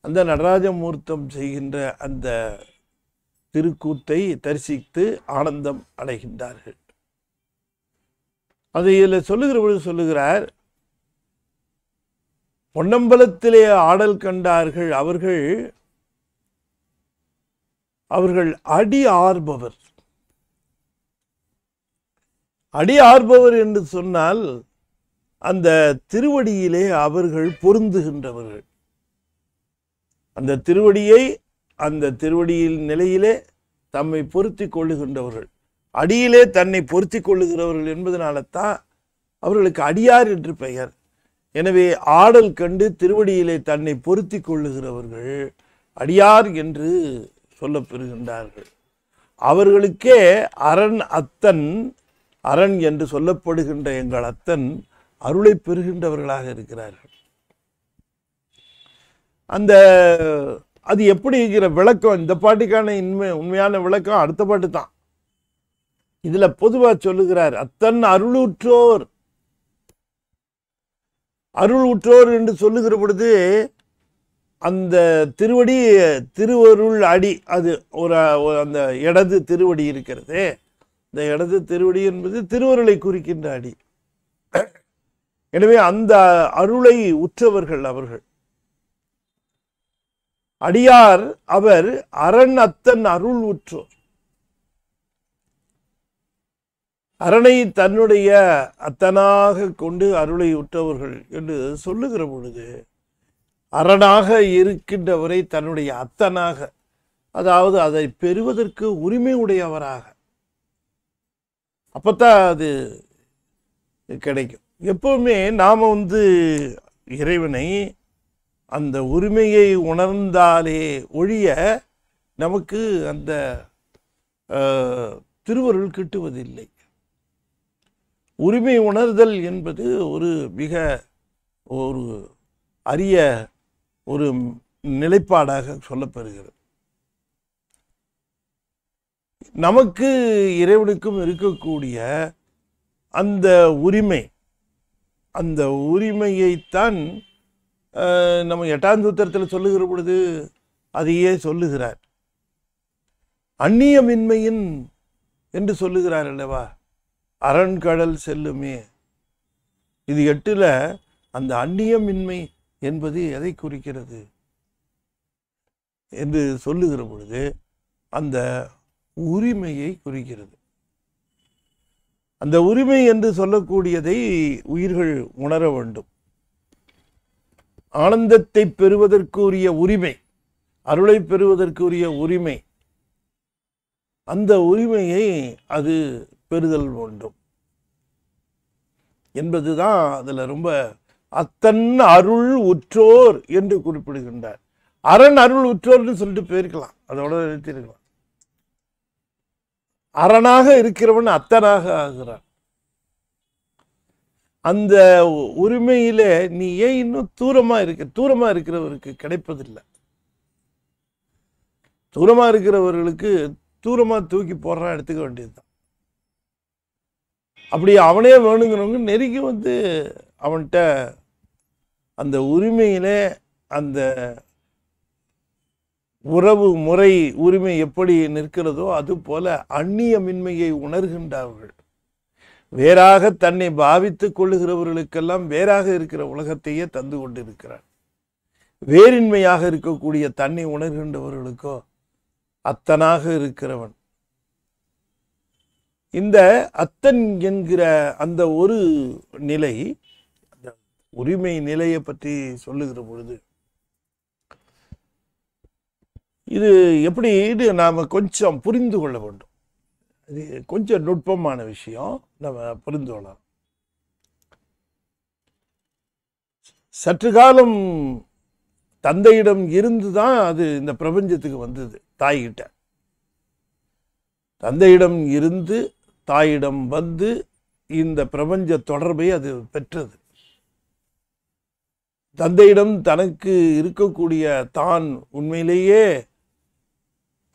அந்த நடராஜ மூர்த்தம் செய்கின்ற அந்த திருக்கூத்தை தரிசித்து ஆனந்தம் அடைகின்றார்கள் அதை இதில் சொல்லுகிற பொழுது சொல்லுகிறார் பொன்னம்பலத்திலே ஆடல் கண்டார்கள் அவர்கள் அவர்கள் அடி ஆர்பவர் அடி ஆர்பவர் என்று சொன்னால் அந்த திருவடியிலே அவர்கள் பொருந்துகின்றவர்கள் அந்த திருவடியை அந்த திருவடியில் நிலையிலே தம்மை பொருத்தி கொள்ளுகின்றவர்கள் அடியிலே தன்னை பொருத்தி கொள்ளுகிறவர்கள் என்பதனால தான் அவர்களுக்கு அடியார் என்று பெயர் எனவே ஆடல் கண்டு திருவடியிலே தன்னை பொருத்தி கொள்ளுகிறவர்கள் அடியார் என்று சொல்லப்பெறுகின்றார்கள் அவர்களுக்கே அரண் அத்தன் அரண் என்று சொல்லப்படுகின்ற எங்கள் அத்தன் அருளை பெறுகின்றவர்களாக இருக்கிறார்கள் அந்த அது எப்படிங்கிற விளக்கம் இந்த பாட்டுக்கான இன்மை உண்மையான விளக்கம் அடுத்த பாட்டு தான் இதில் பொதுவாக சொல்லுகிறார் அத்தன் அருளூற்றோர் அருள் உற்றோர் என்று சொல்லுகிற பொழுது அந்த திருவடி திருவருள் அடி அது ஒரு அந்த இடது திருவடி இருக்கிறது இந்த இடது திருவடி என்பது திருவருளை குறிக்கின்ற அடி எனவே அந்த அருளை உற்றவர்கள் அவர்கள் அடியார் அவர் அரண் அத்தன் அருள் உற்றோர் அரணை தன்னுடைய அத்தனாக கொண்டு அருளை உற்றவர்கள் என்று சொல்லுகிற பொழுது அரணாக இருக்கின்றவரை தன்னுடைய அத்தனாக அதாவது அதை பெறுவதற்கு உரிமை உடையவராக அப்போத்தான் அது கிடைக்கும் எப்போவுமே நாம் வந்து இறைவனை அந்த உரிமையை உணர்ந்தாலே ஒழிய நமக்கு அந்த திருவருள் கிட்டுவதில்லை உரிமை உணர்தல் என்பது ஒரு மிக ஒரு அரிய ஒரு நிலைப்பாடாக சொல்லப்படுகிறது நமக்கு இறைவனுக்கும் இருக்கக்கூடிய அந்த உரிமை அந்த உரிமையைத்தான் நம்ம எட்டாம் சூத்திரத்தில் சொல்லுகிற பொழுது அதையே சொல்லுகிறார் அந்நியமின்மையின் என்று சொல்லுகிறார் அல்லவா அரண்கடல் செல்லுமே இது எட்டில் அந்த அந்நியமின்மை என்பது எதை குறிக்கிறது என்று சொல்லுகிற பொழுது அந்த உரிமையை குறிக்கிறது அந்த உரிமை என்று சொல்லக்கூடியதை உயிர்கள் உணர வேண்டும் ஆனந்தத்தை பெறுவதற்குரிய உரிமை அருளை பெறுவதற்குரிய உரிமை அந்த உரிமையை அது பெறுதல் வேண்டும் என்பதுதான் அதில் ரொம்ப அத்தன் அருள் உற்றோர் என்று குறிப்பிடுகின்றார் அரண் அருள் உற்றோர்னு சொல்லிட்டு போயிருக்கலாம் அதோட இருக்கலாம் அரணாக இருக்கிறவன் அத்தனாக ஆகிறான் அந்த உரிமையில நீ ஏன் இன்னும் தூரமா இருக்க தூரமா இருக்கிறவருக்கு கிடைப்பதில்லை தூரமா இருக்கிறவர்களுக்கு தூரமா தூக்கி போடுறான் எடுத்துக்க வேண்டியதுதான் அப்படி அவனே வேணுங்கிறவங்க நெருங்கி வந்து அவன்கிட்ட அந்த உரிமையிலே அந்த உறவு முறை உரிமை எப்படி நிற்கிறதோ அதுபோல அந்நியமின்மையை உணர்கின்றார்கள் வேறாக தன்னை பாவித்து கொள்ளுகிறவர்களுக்கெல்லாம் வேறாக இருக்கிற உலகத்தையே தந்து கொண்டிருக்கிறார் வேறின்மையாக இருக்கக்கூடிய தன்னை உணர்கின்றவர்களுக்கோ அத்தனாக இருக்கிறவன் இந்த அத்தன் என்கிற அந்த ஒரு நிலை அந்த உரிமை நிலையை பற்றி சொல்லுகிற பொழுது இது எப்படி இது நாம் கொஞ்சம் புரிந்து கொள்ள வேண்டும் இது கொஞ்சம் நுட்பமான விஷயம் நம்ம புரிந்து கொள்ளலாம் சற்று காலம் தந்தையிடம் இருந்து தான் அது இந்த பிரபஞ்சத்துக்கு வந்தது தாய்கிட்ட தந்தையிடம் இருந்து தாயிடம் வந்து இந்த பிரபஞ்ச தொடர்பை அது பெற்றது தந்தையிடம் தனக்கு இருக்கக்கூடிய தான் உண்மையிலேயே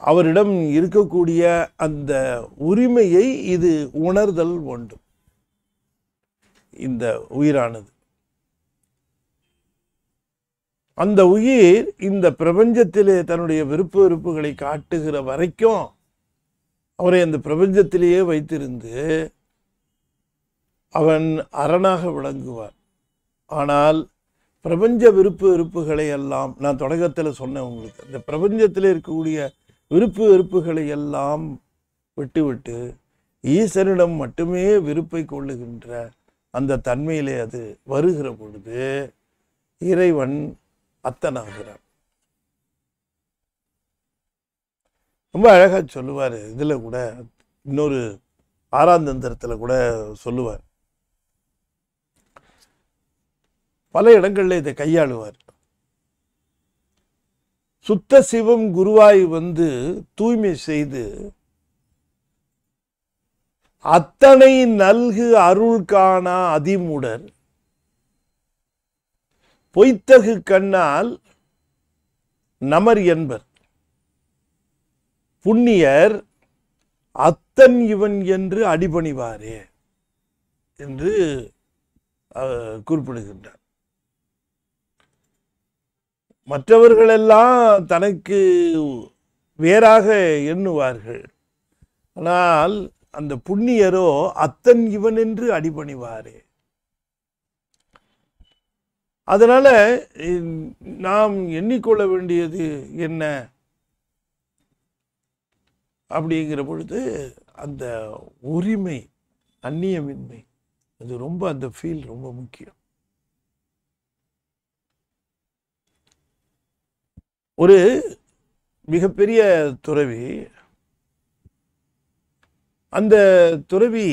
அவரிடம் இருக்கக்கூடிய அந்த உரிமையை இது உணர்தல் வேண்டும் இந்த உயிரானது அந்த உயிர் இந்த பிரபஞ்சத்திலே தன்னுடைய விருப்ப வெறுப்புகளை காட்டுகிற வரைக்கும் அவரை அந்த பிரபஞ்சத்திலேயே வைத்திருந்து அவன் அரணாக விளங்குவார் ஆனால் பிரபஞ்ச விருப்பு வெறுப்புகளை எல்லாம் நான் தொடக்கத்தில் சொன்னேன் உங்களுக்கு இந்த பிரபஞ்சத்தில் இருக்கக்கூடிய விருப்பு வெறுப்புகளை எல்லாம் விட்டுவிட்டு ஈஸ்வரிடம் மட்டுமே விருப்பை கொள்ளுகின்ற அந்த தன்மையிலே அது வருகிற பொழுது இறைவன் அத்தனாகிறான் ரொம்ப அழகாக சொல்லுவார் இதில் கூட இன்னொரு ஆறாந்தந்திரத்தில் கூட சொல்லுவார் பல இடங்களில் இதை கையாளுவார் சுத்த சிவம் குருவாய் வந்து தூய்மை செய்து அத்தனை நல்கு அருள் காணா அதிமூடர் பொய்த்தகு கண்ணால் நமர் என்பர் புண்ணியர் அத்தன் இவன் என்று அடிபணிவாரே என்று குறிப்பிடுகின்றார் மற்றவர்களெல்லாம் தனக்கு வேறாக எண்ணுவார்கள் ஆனால் அந்த புண்ணியரோ அத்தன் இவன் என்று அடிபணிவாரே அதனால் நாம் எண்ணிக்கொள்ள வேண்டியது என்ன அப்படிங்கிற பொழுது அந்த உரிமை அந்நியமின்மை அது ரொம்ப அந்த ஃபீல் ரொம்ப முக்கியம் ஒரு மிகப்பெரிய துறவி அந்த துறவி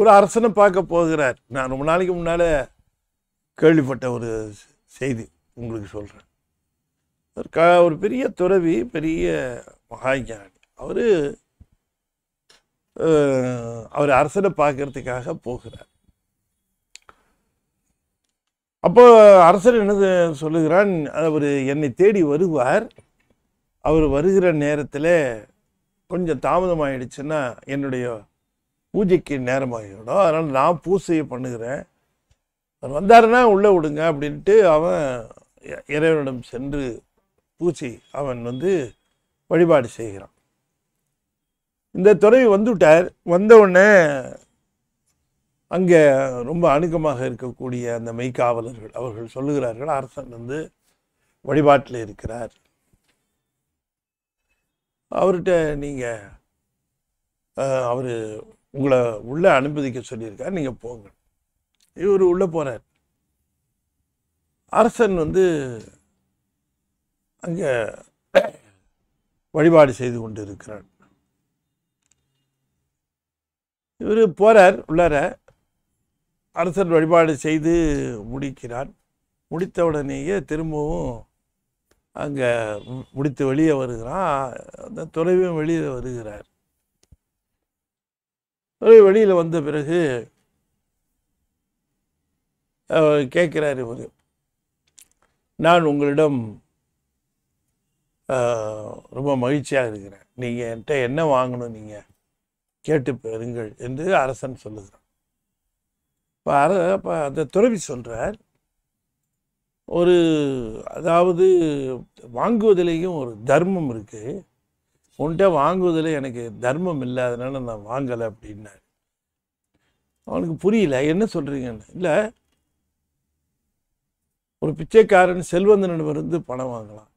ஒரு அரசனை பார்க்க போகிறார் நான் ரொம்ப நாளைக்கு முன்னால் கேள்விப்பட்ட ஒரு செய்தி உங்களுக்கு சொல்கிறேன் ஒரு பெரிய துறவி பெரிய மகாஞானி அவர் அவர் அரசனை பார்க்கறதுக்காக போகிறார் அப்போ அரசர் என்ன சொல்லுகிறான் அவர் என்னை தேடி வருவார் அவர் வருகிற நேரத்தில் கொஞ்சம் தாமதம் ஆயிடுச்சுன்னா என்னுடைய பூஜைக்கு நேரமாகிவிடும் அதனால் நான் பூசையை பண்ணுகிறேன் அவர் வந்தாருன்னா உள்ளே விடுங்க அப்படின்ட்டு அவன் இறைவனிடம் சென்று பூச்சி அவன் வந்து வழிபாடு செய்கிறான் இந்த துறவி வந்துவிட்டார் வந்தவுடனே அங்கே ரொம்ப அணுக்கமாக இருக்கக்கூடிய அந்த மெய்க்காவலர்கள் அவர்கள் சொல்லுகிறார்கள் அரசன் வந்து வழிபாட்டில் இருக்கிறார் அவர்கிட்ட நீங்கள் அவர் உங்களை உள்ளே அனுமதிக்க சொல்லியிருக்கார் நீங்கள் போங்க இவர் உள்ளே போகிறார் அரசன் வந்து அங்கே வழிபாடு செய்து கொண்டு இருக்கிறான் இவர் போகிறார் உள்ளார அரசர் வழிபாடு செய்து முடிக்கிறார் முடித்த உடனேயே திரும்பவும் அங்கே முடித்து வெளியே வருகிறான் அந்த துறைவும் வெளியில் வருகிறார் துறை வெளியில் வந்த பிறகு கேட்குறார் இவர் நான் உங்களிடம் ரொம்ப மகிழ்ச்சியாக இருக்கிறேன் நீங்கள் என்கிட்ட என்ன வாங்கணும் நீங்கள் கேட்டு பெறுங்கள் என்று அரசன் சொல்லுகிறான் இப்போ அந்த துறவி சொல்கிறார் ஒரு அதாவது வாங்குவதிலேயும் ஒரு தர்மம் இருக்குது உன்கிட்ட வாங்குவதில் எனக்கு தர்மம் இல்லாதனால நான் வாங்கலை அப்படின்னாரு அவனுக்கு புரியல என்ன சொல்கிறீங்கன்னு இல்லை ஒரு பிச்சைக்காரன் இருந்து பணம் வாங்கலாம்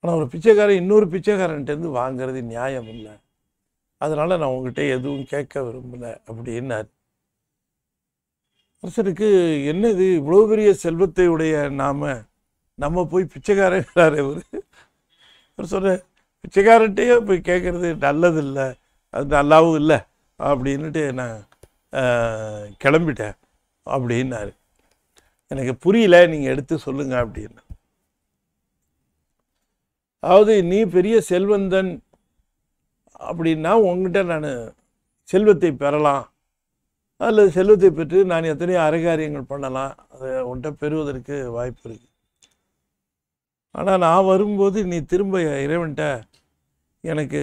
ஆனால் ஒரு பிச்சைக்காரன் இன்னொரு பிச்சைக்காரன்ட்டேருந்து வாங்கிறது நியாயம் இல்லை அதனால் நான் உங்கள்கிட்ட எதுவும் கேட்க விரும்பலை அப்படின்னார் அரசருக்கு என்னது இவ்வளோ பெரிய செல்வத்தை உடைய நாம் நம்ம போய் பிச்சைக்காரங்கிறார் இவர் அவர் சொன்னார் பிச்சைக்காரன்ட்டையே போய் கேட்குறது நல்லதில்லை அது நல்லாவும் இல்லை அப்படின்ட்டு நான் கிளம்பிட்டேன் அப்படின்னாரு எனக்கு புரியல நீங்கள் எடுத்து சொல்லுங்க அப்படின்னு அதாவது நீ பெரிய செல்வந்தன் அப்படின்னா உங்ககிட்ட நான் செல்வத்தை பெறலாம் அதில் செல்வத்தை பெற்று நான் எத்தனையோ அறகாரியங்கள் பண்ணலாம் அதை உன்கிட்ட பெறுவதற்கு வாய்ப்பு இருக்குது ஆனால் நான் வரும்போது நீ திரும்ப இறைவன்கிட்ட எனக்கு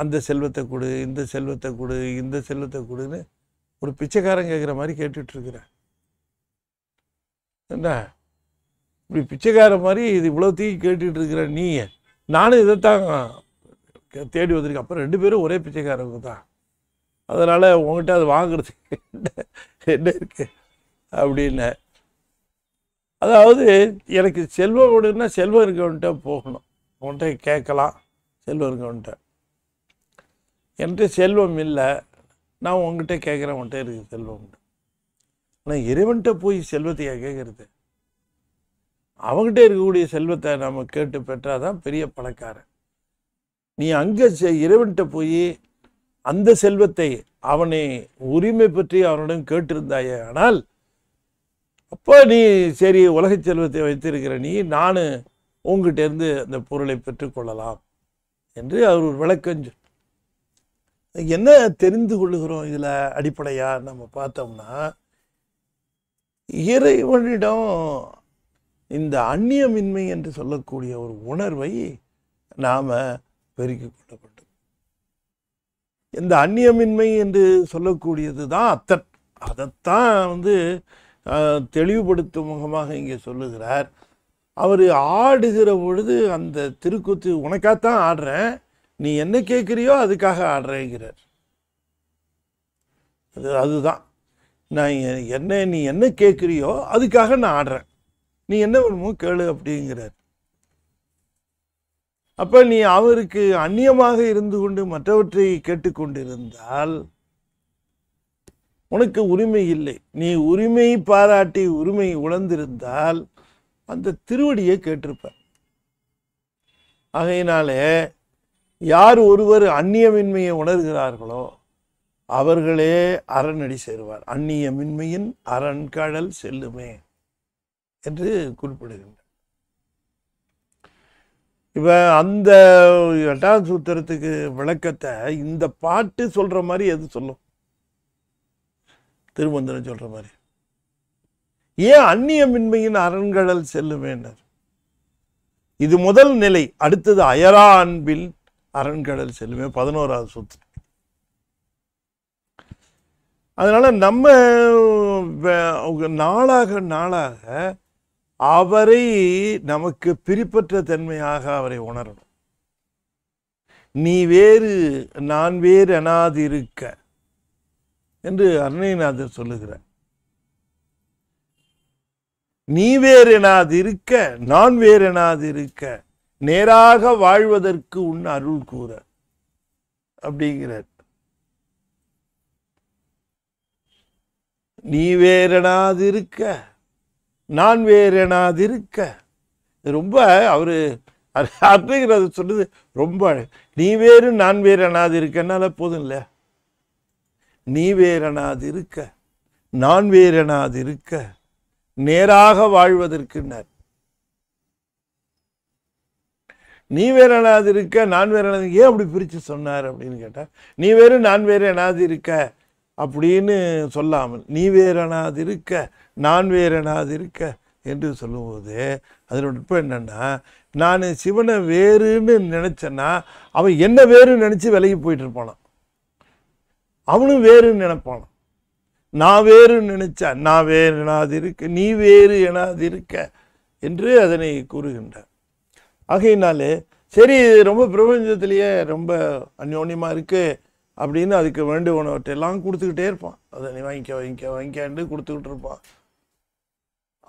அந்த செல்வத்தை கொடு இந்த செல்வத்தை கொடு இந்த செல்வத்தை கொடுன்னு ஒரு பிச்சைக்காரன் கேட்குற மாதிரி கேட்டுட்ருக்கிறேன் என்ன இப்படி பிச்சைக்கார மாதிரி இது இவ்வளோ தீ கேட்டுட்ருக்குற நீ நானும் இதைத்தான் தேடி வந்திருக்கு அப்போ ரெண்டு பேரும் ஒரே பிச்சைக்காரங்க தான் அதனால் உங்கள்கிட்ட அது வாங்குறதுக்கு என்ன இருக்கு அப்படின்னு அதாவது எனக்கு செல்வம் விடுன்னா செல்வம் இருக்கவன்ட்ட போகணும் உன்கிட்ட கேட்கலாம் செல்வம் இருக்கவன்ட்ட என்கிட்ட செல்வம் இல்லை நான் உங்ககிட்ட கேட்குறேன் உன்கிட்ட இருக்குது செல்வம் ஆனால் இறைவன்கிட்ட போய் செல்வத்தையா கேட்குறது அவங்ககிட்ட இருக்கக்கூடிய செல்வத்தை நம்ம கேட்டு பெற்றாதான் பெரிய பணக்காரன் நீ அங்கே இறைவன்கிட்ட போய் அந்த செல்வத்தை அவனை உரிமை பற்றி அவனிடம் கேட்டிருந்தாயே ஆனால் அப்போ நீ சரி உலக செல்வத்தை வைத்திருக்கிற நீ நான் உங்ககிட்டேருந்து அந்த பொருளை பெற்றுக்கொள்ளலாம் என்று அவர் ஒரு விளக்கம் என்ன தெரிந்து கொள்ளுகிறோம் இதில் அடிப்படையாக நம்ம பார்த்தோம்னா இறைவனிடம் இந்த அந்நியமின்மை என்று சொல்லக்கூடிய ஒரு உணர்வை நாம் பெருக்கிக் கொள்ளப்பட்டது இந்த அந்நியமின்மை என்று சொல்லக்கூடியது தான் அத்தன் அதைத்தான் வந்து தெளிவுபடுத்தும் முகமாக இங்கே சொல்லுகிறார் அவர் ஆடுகிற பொழுது அந்த திருக்குத்து உனக்காகத்தான் ஆடுறேன் நீ என்ன கேட்குறியோ அதுக்காக ஆடுறேங்கிறார் அது அதுதான் நான் என்ன நீ என்ன கேட்குறியோ அதுக்காக நான் ஆடுறேன் நீ என்ன வேணுமோ கேளு அப்படிங்கிறார் அப்போ நீ அவருக்கு அந்நியமாக இருந்து கொண்டு மற்றவற்றை கேட்டுக்கொண்டிருந்தால் உனக்கு உரிமை இல்லை நீ உரிமை பாராட்டி உரிமை உணர்ந்திருந்தால் அந்த திருவடியை கேட்டிருப்ப ஆகையினால யார் ஒருவர் அந்நியமின்மையை உணர்கிறார்களோ அவர்களே அரணடி சேருவார் அந்நியமின்மையின் அரண்கடல் செல்லுமே என்று குறிப்பிடுகின்றார் இப்போ அந்த எட்டாம் சூத்திரத்துக்கு விளக்கத்தை இந்த பாட்டு சொல்கிற மாதிரி எது சொல்லும் திருமந்திரம் சொல்கிற மாதிரி ஏன் அந்நியமின்மையின் அரண்கடல் செல்லுமேனர் இது முதல் நிலை அடுத்தது அயரா அன்பில் அரண்கடல் செல்லுமே பதினோராவது சூத்திரம் அதனால் நம்ம நாளாக நாளாக அவரை நமக்கு பிரிப்பற்ற தன்மையாக அவரை உணரணும் நீ வேறு நான் வேறு இருக்க என்று அருணைநாதர் சொல்லுகிறார் நீ வேறு எனாது இருக்க நான் வேறு எனாது இருக்க நேராக வாழ்வதற்கு உன் அருள் கூற அப்படிங்கிறார் நீ வேறனாதிருக்க இருக்க நான் வேறெனாதிருக்க ரொம்ப அவர் அப்படிங்கிறத சொல்றது ரொம்ப நீ வேறு நான் வேறு அனாது இருக்கனால போதும் இல்லை நீ வேறு அனாது இருக்க நான் வேறு அனாது இருக்க நேராக வாழ்வதற்குனர் நீ வேறு அனாது இருக்க நான் வேறு அனாது ஏன் அப்படி பிரித்து சொன்னார் அப்படின்னு கேட்டால் நீ வேறு நான் வேறு அனாது இருக்க அப்படின்னு சொல்லாமல் நீ வேறு அனாது இருக்க நான் வேறனாது இருக்க என்று சொல்லும்போது அதனோட நுட்பம் என்னென்னா நான் சிவனை வேறுன்னு நினச்சேன்னா அவன் என்ன வேறுன்னு நினச்சி விலகி போயிட்டு இருப்பானான் அவனும் வேறுன்னு நினைப்பானான் நான் வேறுன்னு நினச்சேன் நான் வேறு எனாது இருக்க நீ வேறு எனாது இருக்க என்று அதனை கூறுகின்ற ஆகையினாலே சரி ரொம்ப பிரபஞ்சத்திலேயே ரொம்ப அந்யோன்யமாக இருக்குது அப்படின்னு அதுக்கு எல்லாம் கொடுத்துக்கிட்டே இருப்பான் அதை நீ வாங்கிக்க வாங்கிக்க வாங்கிக்கான்னு கொடுத்துக்கிட்டு இருப்பான்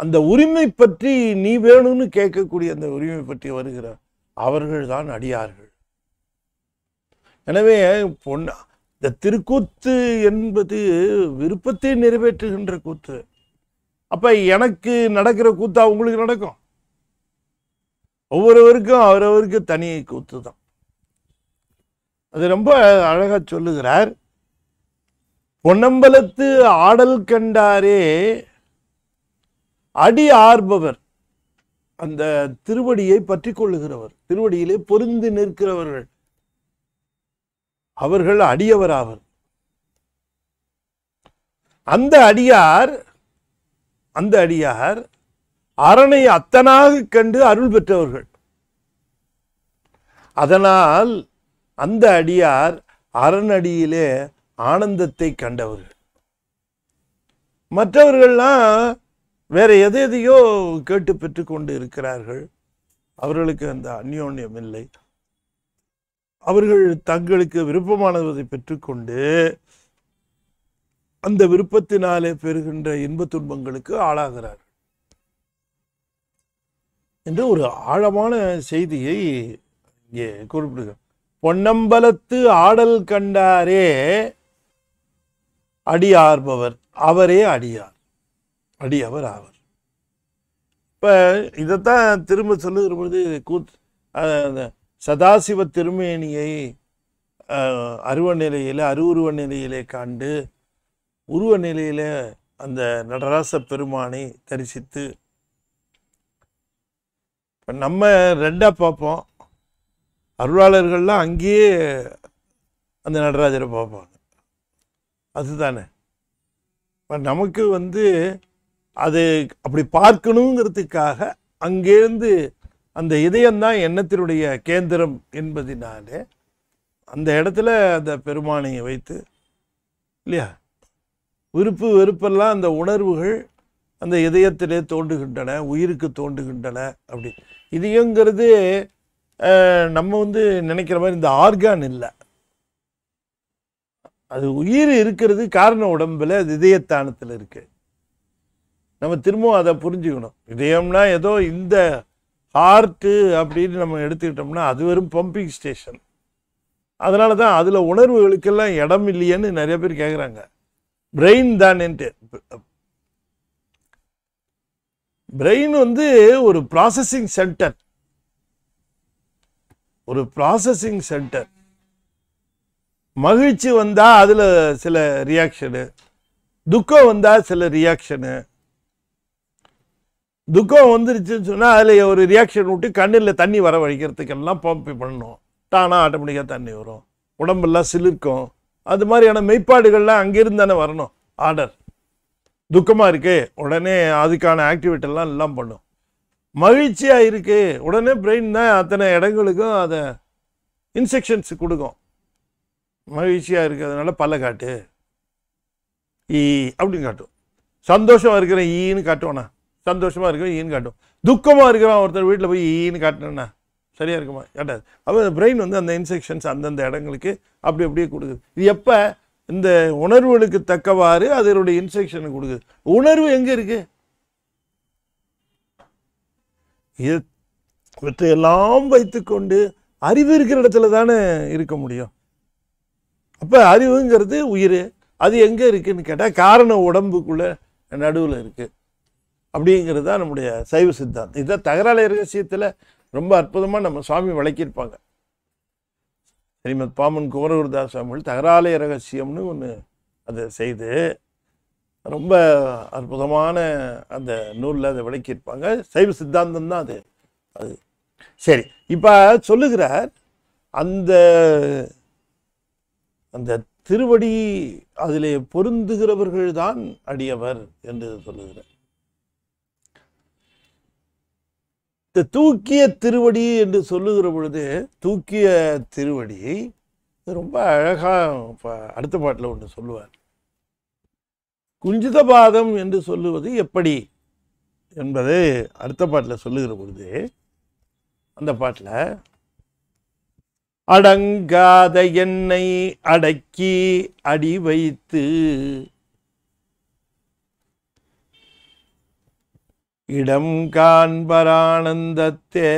அந்த உரிமை பற்றி நீ வேணும்னு கேட்கக்கூடிய அந்த உரிமை பற்றி வருகிற அவர்கள் தான் அடியார்கள் எனவே பொண்ணா இந்த திருக்கூத்து என்பது விருப்பத்தை நிறைவேற்றுகின்ற கூத்து அப்ப எனக்கு நடக்கிற கூத்தா உங்களுக்கு நடக்கும் ஒவ்வொருவருக்கும் அவரவருக்கு தனி கூத்து தான் அது ரொம்ப அழகா சொல்லுகிறார் பொன்னம்பலத்து ஆடல் கண்டாரே அடி ஆர்பவர் அந்த திருவடியை பற்றி கொள்ளுகிறவர் திருவடியிலே பொருந்து நிற்கிறவர்கள் அவர்கள் அடியவராவர் அந்த அடியார் அந்த அடியார் அரணை அத்தனாக கண்டு அருள் பெற்றவர்கள் அதனால் அந்த அடியார் அரணடியிலே ஆனந்தத்தை கண்டவர்கள் மற்றவர்கள்லாம் வேறு எது எதையோ கேட்டு பெற்றுக்கொண்டு இருக்கிறார்கள் அவர்களுக்கு அந்த அந்யோன்யம் இல்லை அவர்கள் தங்களுக்கு விருப்பமானதை பெற்றுக்கொண்டு அந்த விருப்பத்தினாலே பெறுகின்ற இன்ப துன்பங்களுக்கு ஆளாகிறார்கள் என்று ஒரு ஆழமான செய்தியை இங்கே குறிப்பிடுகிறார் பொன்னம்பலத்து ஆடல் கண்டாரே அடியார்பவர் அவரே அடியார் அடியவர் ஆவர் இப்போ இதைத்தான் திரும்ப சொல்லுகிற பொழுது கூத் சதாசிவ திருமேனியை அருவ நிலையில் அருவுருவ நிலையிலே காண்டு உருவ நிலையில் அந்த நடராச பெருமானை தரிசித்து இப்போ நம்ம ரெண்டாக பார்ப்போம் அருளாளர்கள்லாம் அங்கேயே அந்த நடராஜரை பார்ப்பாங்க அதுதானே இப்போ நமக்கு வந்து அது அப்படி பார்க்கணுங்கிறதுக்காக அங்கேருந்து அந்த இதயம்தான் எண்ணத்தினுடைய கேந்திரம் என்பதினாலே அந்த இடத்துல அந்த பெருமானையை வைத்து இல்லையா விருப்பு வெறுப்பெல்லாம் அந்த உணர்வுகள் அந்த இதயத்திலே தோன்றுகின்றன உயிருக்கு தோன்றுகின்றன அப்படி இதயங்கிறது நம்ம வந்து நினைக்கிற மாதிரி இந்த ஆர்கான் இல்லை அது உயிர் இருக்கிறது காரண உடம்புல இதயத்தானத்தில் இருக்குது நம்ம திரும்பவும் அதை புரிஞ்சுக்கணும் இதயம்னா ஏதோ இந்த ஹார்ட்டு அப்படின்னு நம்ம எடுத்துக்கிட்டோம்னா அது வெறும் பம்பிங் ஸ்டேஷன் அதனால தான் அதில் உணர்வுகளுக்கெல்லாம் இடம் இல்லையேன்னு நிறைய பேர் கேட்குறாங்க பிரெயின் தானேன்ட்டு பிரெயின் வந்து ஒரு ப்ராசஸிங் சென்டர் ஒரு ப்ராசஸிங் சென்டர் மகிழ்ச்சி வந்தால் அதில் சில ரியாக்ஷனு துக்கம் வந்தால் சில ரியாக்ஷனு துக்கம் வந்துருச்சுன்னு சொன்னால் அதில் ஒரு ரியாக்ஷன் விட்டு கண்ணில் தண்ணி வர வழிக்கிறதுக்கெல்லாம் பம்ப் பண்ணணும் டானா ஆட்டோமேட்டிக்காக தண்ணி வரும் உடம்பெல்லாம் சிலிர்க்கும் அது மாதிரியான மெய்ப்பாடுகள்லாம் அங்கேருந்து தானே வரணும் ஆர்டர் துக்கமாக இருக்கு உடனே அதுக்கான ஆக்டிவிட்டெல்லாம் எல்லாம் பண்ணும் மகிழ்ச்சியாக இருக்குது உடனே பிரெயின் தான் அத்தனை இடங்களுக்கும் அதை இன்செக்ஷன்ஸ் கொடுக்கும் மகிழ்ச்சியாக இருக்கிறதுனால பல்ல காட்டு ஈ அப்படின்னு காட்டும் சந்தோஷம் இருக்கிற ஈன்னு காட்டுவோண்ணா சந்தோஷமாக இருக்கிறவன் ஈன்னு காட்டும் துக்கமாக இருக்கிறவன் ஒருத்தர் வீட்டில் போய் ஈன்னு காட்டினா சரியாக இருக்குமா காட்டாது அப்போ பிரெயின் வந்து அந்த இன்செக்ஷன்ஸ் அந்தந்த இடங்களுக்கு அப்படி அப்படியே கொடுக்குது இது எப்போ இந்த உணர்வுகளுக்கு தக்கவாறு அதனுடைய இன்செக்ஷன் கொடுக்குது உணர்வு எங்கே இருக்கு இது இவற்றையெல்லாம் வைத்துக்கொண்டு அறிவு இருக்கிற இடத்துல தானே இருக்க முடியும் அப்போ அறிவுங்கிறது உயிர் அது எங்கே இருக்குதுன்னு கேட்டால் காரண உடம்புக்குள்ளே நடுவில் இருக்குது அப்படிங்கிறது தான் நம்முடைய சைவ சித்தாந்தம் இதுதான் தகராளைய ரகசியத்தில் ரொம்ப அற்புதமாக நம்ம சுவாமி விளக்கியிருப்பாங்க ஸ்ரீமத் பாமன் குமரகுருதாஸ் சுவாமிகள் தகராலய ரகசியம்னு ஒன்று அதை செய்து ரொம்ப அற்புதமான அந்த நூலில் அதை விளக்கியிருப்பாங்க சைவ சித்தாந்தம் தான் அது அது சரி இப்போ சொல்லுகிறார் அந்த அந்த திருவடி அதிலே பொருந்துகிறவர்கள்தான் அடியவர் என்று சொல்லுகிறார் இந்த தூக்கிய திருவடி என்று சொல்லுகிற பொழுது தூக்கிய திருவடி ரொம்ப அழகாக அடுத்த பாட்டில் ஒன்று சொல்லுவார் குஞ்சித பாதம் என்று சொல்லுவது எப்படி என்பது அடுத்த பாட்டில் சொல்லுகிற பொழுது அந்த பாட்டில் அடங்காத என்னை அடக்கி அடி வைத்து இடம் காண்பரானந்தத்தே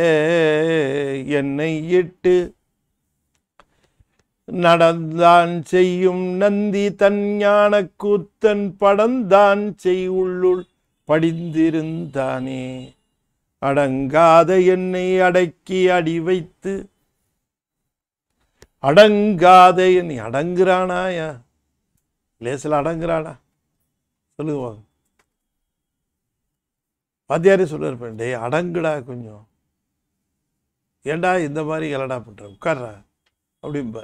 என்னை இட்டு நடந்தான் செய்யும் நந்தி தன் ஞான கூத்தன் படந்தான் செய் உள்ளுள் படிந்திருந்தானே அடங்காத என்னை அடக்கி அடி வைத்து அடங்காத என்னை அடங்குறானாயா லேசில் அடங்குறானா சொல்லுவாங்க வாத்தியாரி சொல்லியிருப்பேன் பண்டே அடங்குடா கொஞ்சம் ஏண்டா இந்த மாதிரி கலடா பண்ற உட்கார்றா அப்படிம்ப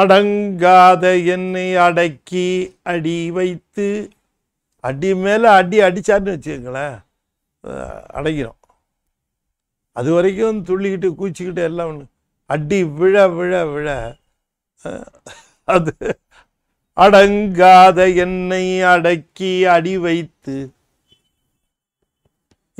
அடங்காத என்னை அடக்கி அடி வைத்து அடி மேலே அடி அடிச்சாருன்னு வச்சுக்கோங்களேன் அடைக்கிறோம் அது வரைக்கும் துள்ளிக்கிட்டு கூச்சிக்கிட்டு எல்லாம் ஒன்று அடி விழ விழ விழ அது அடங்காத என்னை அடக்கி அடி வைத்து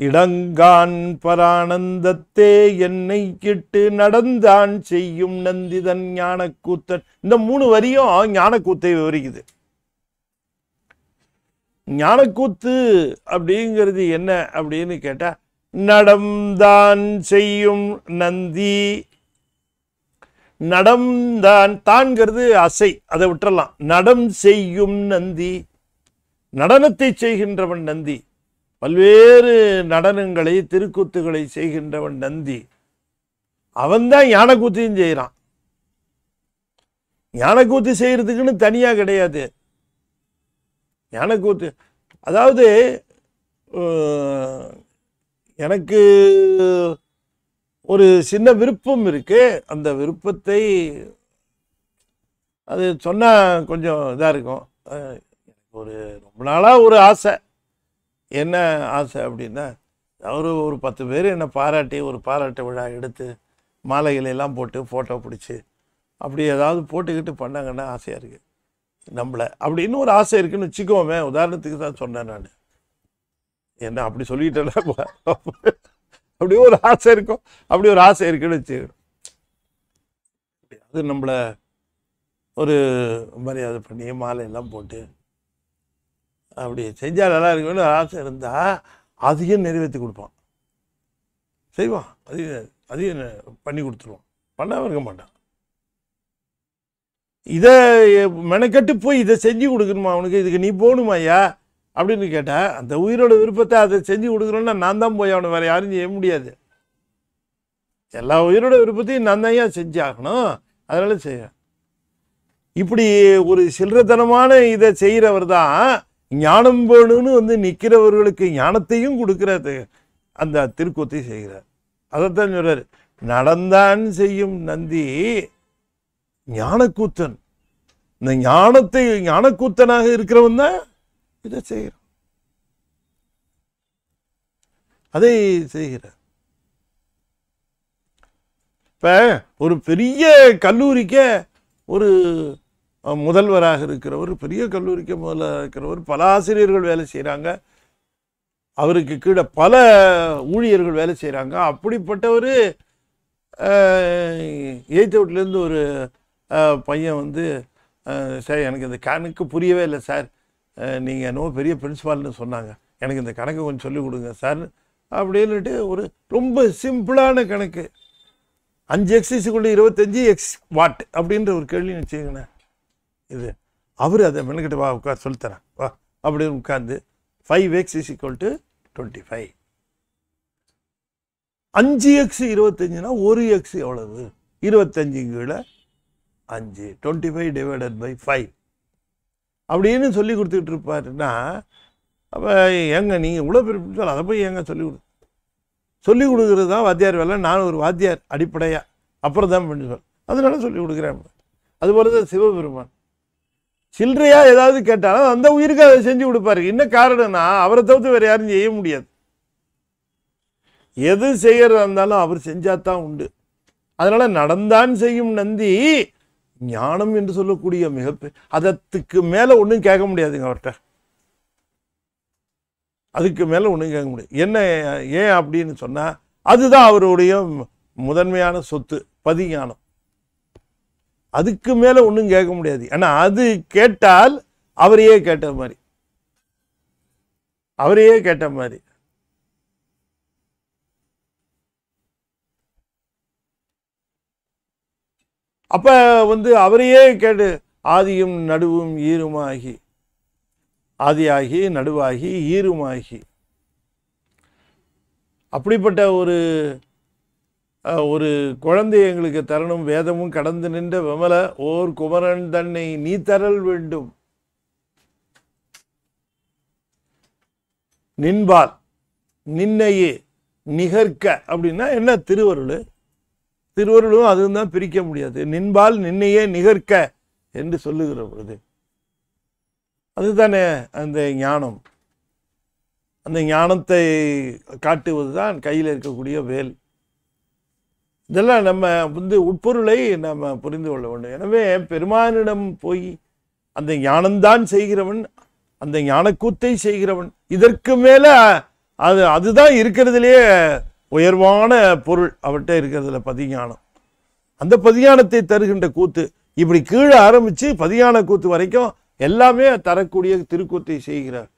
இடங்கான் பரானந்தத்தே என்னை கிட்டு நடந்தான் செய்யும் நந்திதன் ஞானக்கூத்தன் இந்த மூணு வரியும் ஞானக்கூத்தை விவரிக்குது ஞானக்கூத்து அப்படிங்கிறது என்ன அப்படின்னு கேட்டா நடந்தான் செய்யும் நந்தி நடம்தான் தான்கிறது அசை அதை விட்டுறலாம் நடம் செய்யும் நந்தி நடனத்தை செய்கின்றவன் நந்தி பல்வேறு நடனங்களை திருக்குத்துகளை செய்கின்றவன் நந்தி அவன்தான் யானைக்கூத்தையும் செய்கிறான் யானைக்கூத்து செய்கிறதுக்குன்னு தனியாக கிடையாது யானைக்கூத்து அதாவது எனக்கு ஒரு சின்ன விருப்பம் இருக்கு அந்த விருப்பத்தை அது சொன்னால் கொஞ்சம் இதாக இருக்கும் ஒரு ரொம்ப நாளாக ஒரு ஆசை என்ன ஆசை அப்படின்னா அவர் ஒரு பத்து பேர் என்னை பாராட்டி ஒரு பாராட்டு விழா எடுத்து மாலைகளெல்லாம் போட்டு ஃபோட்டோ பிடிச்சி அப்படி ஏதாவது போட்டுக்கிட்டு பண்ணாங்கன்னா ஆசையாக இருக்குது நம்மளை அப்படின்னு ஒரு ஆசை இருக்குன்னு வச்சுக்கோமே உதாரணத்துக்கு தான் சொன்னேன் நான் என்ன அப்படி சொல்லிட்டேன்னா அப்படி ஒரு ஆசை இருக்கும் அப்படி ஒரு ஆசை இருக்குன்னு வச்சுக்கணும் அது நம்மளை ஒரு மரியாதை பண்ணி மாலையெல்லாம் போட்டு அப்படி செஞ்சால் நல்லா இருக்கணும்னு ஆசை இருந்தால் அதையும் நிறைவேற்றி கொடுப்பான் செய்வான் அதையும் அதையும் பண்ணி கொடுத்துருவான் பண்ணாமல் இருக்க மாட்டான் இதை மெனக்கட்டு போய் இதை செஞ்சு கொடுக்கணுமா அவனுக்கு இதுக்கு நீ போகணுமா ஐயா அப்படின்னு கேட்டால் அந்த உயிரோட விருப்பத்தை அதை செஞ்சு கொடுக்குறோன்னா நான் தான் போய் அவனை வேறு யாரும் செய்ய முடியாது எல்லா உயிரோட விருப்பத்தையும் நான் தான் ஏன் செஞ்சாகணும் அதனால் செய்வேன் இப்படி ஒரு சில்லறத்தனமான இதை செய்கிறவர் தான் ஞானம் வேணும்னு வந்து நிற்கிறவர்களுக்கு ஞானத்தையும் கொடுக்குற அந்த திருக்கூத்தை செய்கிறார் அதைத்தான் சொல்றாரு நடந்தான் செய்யும் நந்தி ஞானக்கூத்தன் இந்த ஞானத்தை ஞானக்கூத்தனாக இருக்கிறவன் தான் இதை செய்கிறான் அதை செய்கிறார் இப்போ ஒரு பெரிய கல்லூரிக்க ஒரு முதல்வராக இருக்கிறவர் பெரிய கல்லூரிக்கு முதல்ல இருக்கிறவர் பல ஆசிரியர்கள் வேலை செய்கிறாங்க அவருக்கு கீழே பல ஊழியர்கள் வேலை செய்கிறாங்க அப்படிப்பட்டவர் எயித் அவுட்லேருந்து ஒரு பையன் வந்து சார் எனக்கு இந்த கணக்கு புரியவே இல்லை சார் நீங்கள் என்னவோ பெரிய பிரின்ஸிபால்னு சொன்னாங்க எனக்கு இந்த கணக்கு கொஞ்சம் சொல்லிக் கொடுங்க சார் அப்படின்னுட்டு ஒரு ரொம்ப சிம்பிளான கணக்கு அஞ்சு கொண்டு இருபத்தஞ்சி எக்ஸ் வாட் அப்படின்ற ஒரு கேள்வி வச்சுக்கண்ணேன் இது அவர் அதை மெனுக்கிட்ட வா உட்கார் சொல்லித்தரேன் வா அப்படின்னு உட்காந்து five X is equal to twenty five அஞ்சு எக்ஸ் இருபத்தஞ்சுனா ஒரு எக்ஸ் எவ்வளவு இருபத்தஞ்சு கீழே அஞ்சு twenty five divided by five அப்படின்னு சொல்லி கொடுத்துக்கிட்டு இருப்பாருன்னா அப்போ ஏங்க நீங்கள் இவ்வளோ பெரிய அதை போய் ஏங்க சொல்லி கொடு சொல்லி கொடுக்குறது தான் வாத்தியார் வேலை நான் ஒரு வாத்தியார் அடிப்படையாக அப்புறம் தான் பண்ணி சொல் அதனால சொல்லி கொடுக்குறேன் அதுபோல தான் சிவபெருமான் சில்லறையாக ஏதாவது கேட்டாலும் அந்த உயிருக்கு அதை செஞ்சு கொடுப்பாரு என்ன காரணம்னா அவரை தவிர்த்து வேறு யாரும் செய்ய முடியாது எது செய்கிறதா இருந்தாலும் அவர் தான் உண்டு அதனால் நடந்தான் செய்யும் நந்தி ஞானம் என்று சொல்லக்கூடிய மிகப்பெரிய அதற்கு மேலே ஒன்றும் கேட்க முடியாதுங்க அவர்கிட்ட அதுக்கு மேலே ஒன்றும் கேட்க முடியாது என்ன ஏன் அப்படின்னு சொன்னால் அதுதான் அவருடைய முதன்மையான சொத்து பதிஞானம் அதுக்கு மேலே ஒன்றும் கேட்க முடியாது ஏன்னா அது கேட்டால் அவரையே கேட்ட மாதிரி அவரையே கேட்ட மாதிரி அப்ப வந்து அவரையே கேட்டு ஆதியும் நடுவும் ஈருமாகி ஆதியாகி நடுவாகி ஈருமாகி அப்படிப்பட்ட ஒரு ஒரு குழந்தை எங்களுக்கு தரணும் வேதமும் கடந்து நின்ற விமல ஓர் குமரன் தன்னை நீ தரல் வேண்டும் நின்பால் நின்னையே நிகர்க்க அப்படின்னா என்ன திருவருள் திருவருளும் அதுவும் தான் பிரிக்க முடியாது நின்பால் நின்னையே நிகர்க்க என்று சொல்லுகிற பொழுது அதுதானே அந்த ஞானம் அந்த ஞானத்தை காட்டுவது தான் கையில் இருக்கக்கூடிய வேல் இதெல்லாம் நம்ம வந்து உட்பொருளை நம்ம புரிந்து கொள்ள வேண்டும் எனவே பெருமானிடம் போய் அந்த ஞானம்தான் செய்கிறவன் அந்த ஞானக்கூத்தை செய்கிறவன் இதற்கு மேலே அது அதுதான் இருக்கிறதுலேயே உயர்வான பொருள் அவர்கிட்ட இருக்கிறதுல பதிஞானம் அந்த பதியானத்தை தருகின்ற கூத்து இப்படி கீழே ஆரம்பித்து பதியான கூத்து வரைக்கும் எல்லாமே தரக்கூடிய திருக்கூத்தை செய்கிறார்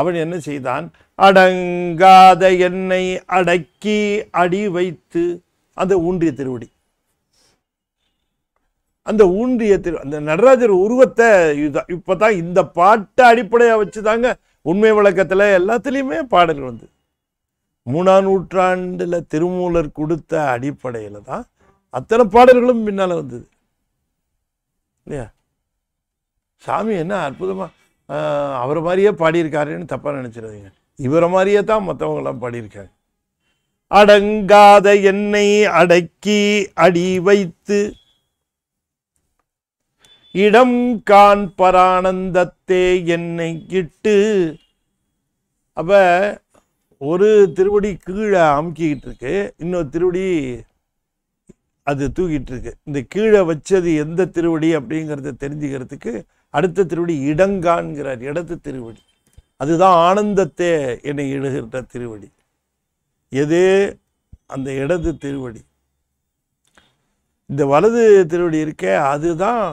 அவன் என்ன செய்தான் அடங்காத என்னை அடக்கி அடி வைத்து அந்த ஊன்றிய திருவடி அந்த ஊன்றிய திரு அந்த நடராஜர் உருவத்தை இப்போ தான் இந்த பாட்டை அடிப்படையாக வச்சு தாங்க உண்மை வழக்கத்தில் எல்லாத்துலேயுமே பாடல்கள் வந்து மூணாம் நூற்றாண்டில் திருமூலர் கொடுத்த அடிப்படையில் தான் அத்தனை பாடல்களும் பின்னால் வந்தது இல்லையா சாமி என்ன அற்புதமாக அவரை மாதிரியே பாடியிருக்காருன்னு தப்பாக நினச்சிருவீங்க இவரை மாதிரியே தான் மற்றவங்களாம் பாடியிருக்காங்க அடங்காத என்னை அடக்கி அடி வைத்து இடம் கான் பரானந்தத்தே என்னை இட்டு அப்ப ஒரு திருவடி கீழே அமுக்கிக்கிட்டு இருக்கு இன்னொரு திருவடி அது தூக்கிட்டு இருக்கு இந்த கீழே வச்சது எந்த திருவடி அப்படிங்கிறத தெரிஞ்சுக்கிறதுக்கு அடுத்த திருவடி இடங்கான்கிறார் இடத்து திருவடி அதுதான் ஆனந்தத்தை என்னை இடுகின்ற திருவடி எது அந்த இடது திருவடி இந்த வலது திருவடி இருக்கே அதுதான்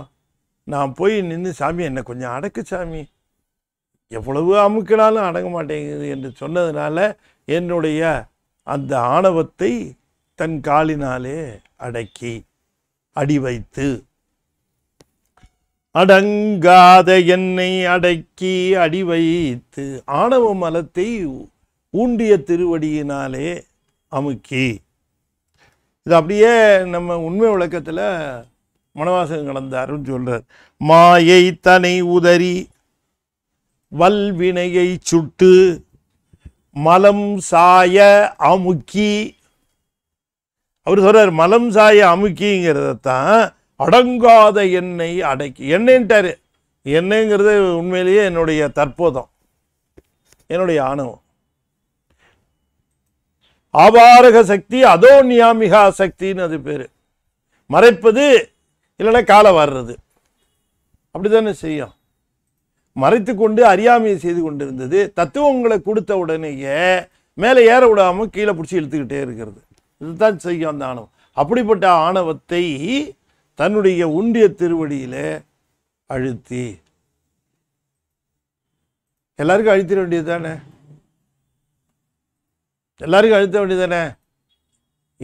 நான் போய் நின்று சாமி என்னை கொஞ்சம் அடக்கு சாமி எவ்வளவு அமுக்கினாலும் அடங்க மாட்டேங்குது என்று சொன்னதுனால என்னுடைய அந்த ஆணவத்தை தன் காலினாலே அடக்கி அடி வைத்து அடங்காத என்னை அடக்கி அடி வைத்து ஆணவ மலத்தை ஊண்டிய திருவடியினாலே அமுக்கி இது அப்படியே நம்ம உண்மை விளக்கத்தில் மனவாசகம் கலந்தாருன்னு சொல்கிறார் மாயை தனை உதறி வல்வினையை சுட்டு மலம் சாய அமுக்கி அவர் சொல்கிறார் மலம் சாய அமுக்கிங்கிறதத்தான் அடங்காத எண்ணெய் அடக்கி எண்ணெய்ன்ட்டார் எண்ணெய்ங்கிறது உண்மையிலேயே என்னுடைய தற்போதம் என்னுடைய ஆணவம் ஆபாரக சக்தி அதோ நியாமிகா சக்தின்னு அது பேர் மறைப்பது இல்லைன்னா காலை வர்றது அப்படி தானே செய்யும் மறைத்து கொண்டு அறியாமையை செய்து கொண்டிருந்தது தத்துவங்களை கொடுத்த உடனேயே மேலே ஏற விடாமல் கீழே பிடிச்சி இழுத்துக்கிட்டே இருக்கிறது இதுதான் செய்யும் அந்த ஆணவம் அப்படிப்பட்ட ஆணவத்தை தன்னுடைய உண்டிய திருவடியில் அழுத்தி எல்லாருக்கும் அழுத்திட வேண்டியது தானே எல்லாருக்கும் அழுத்த வேண்டியது தானே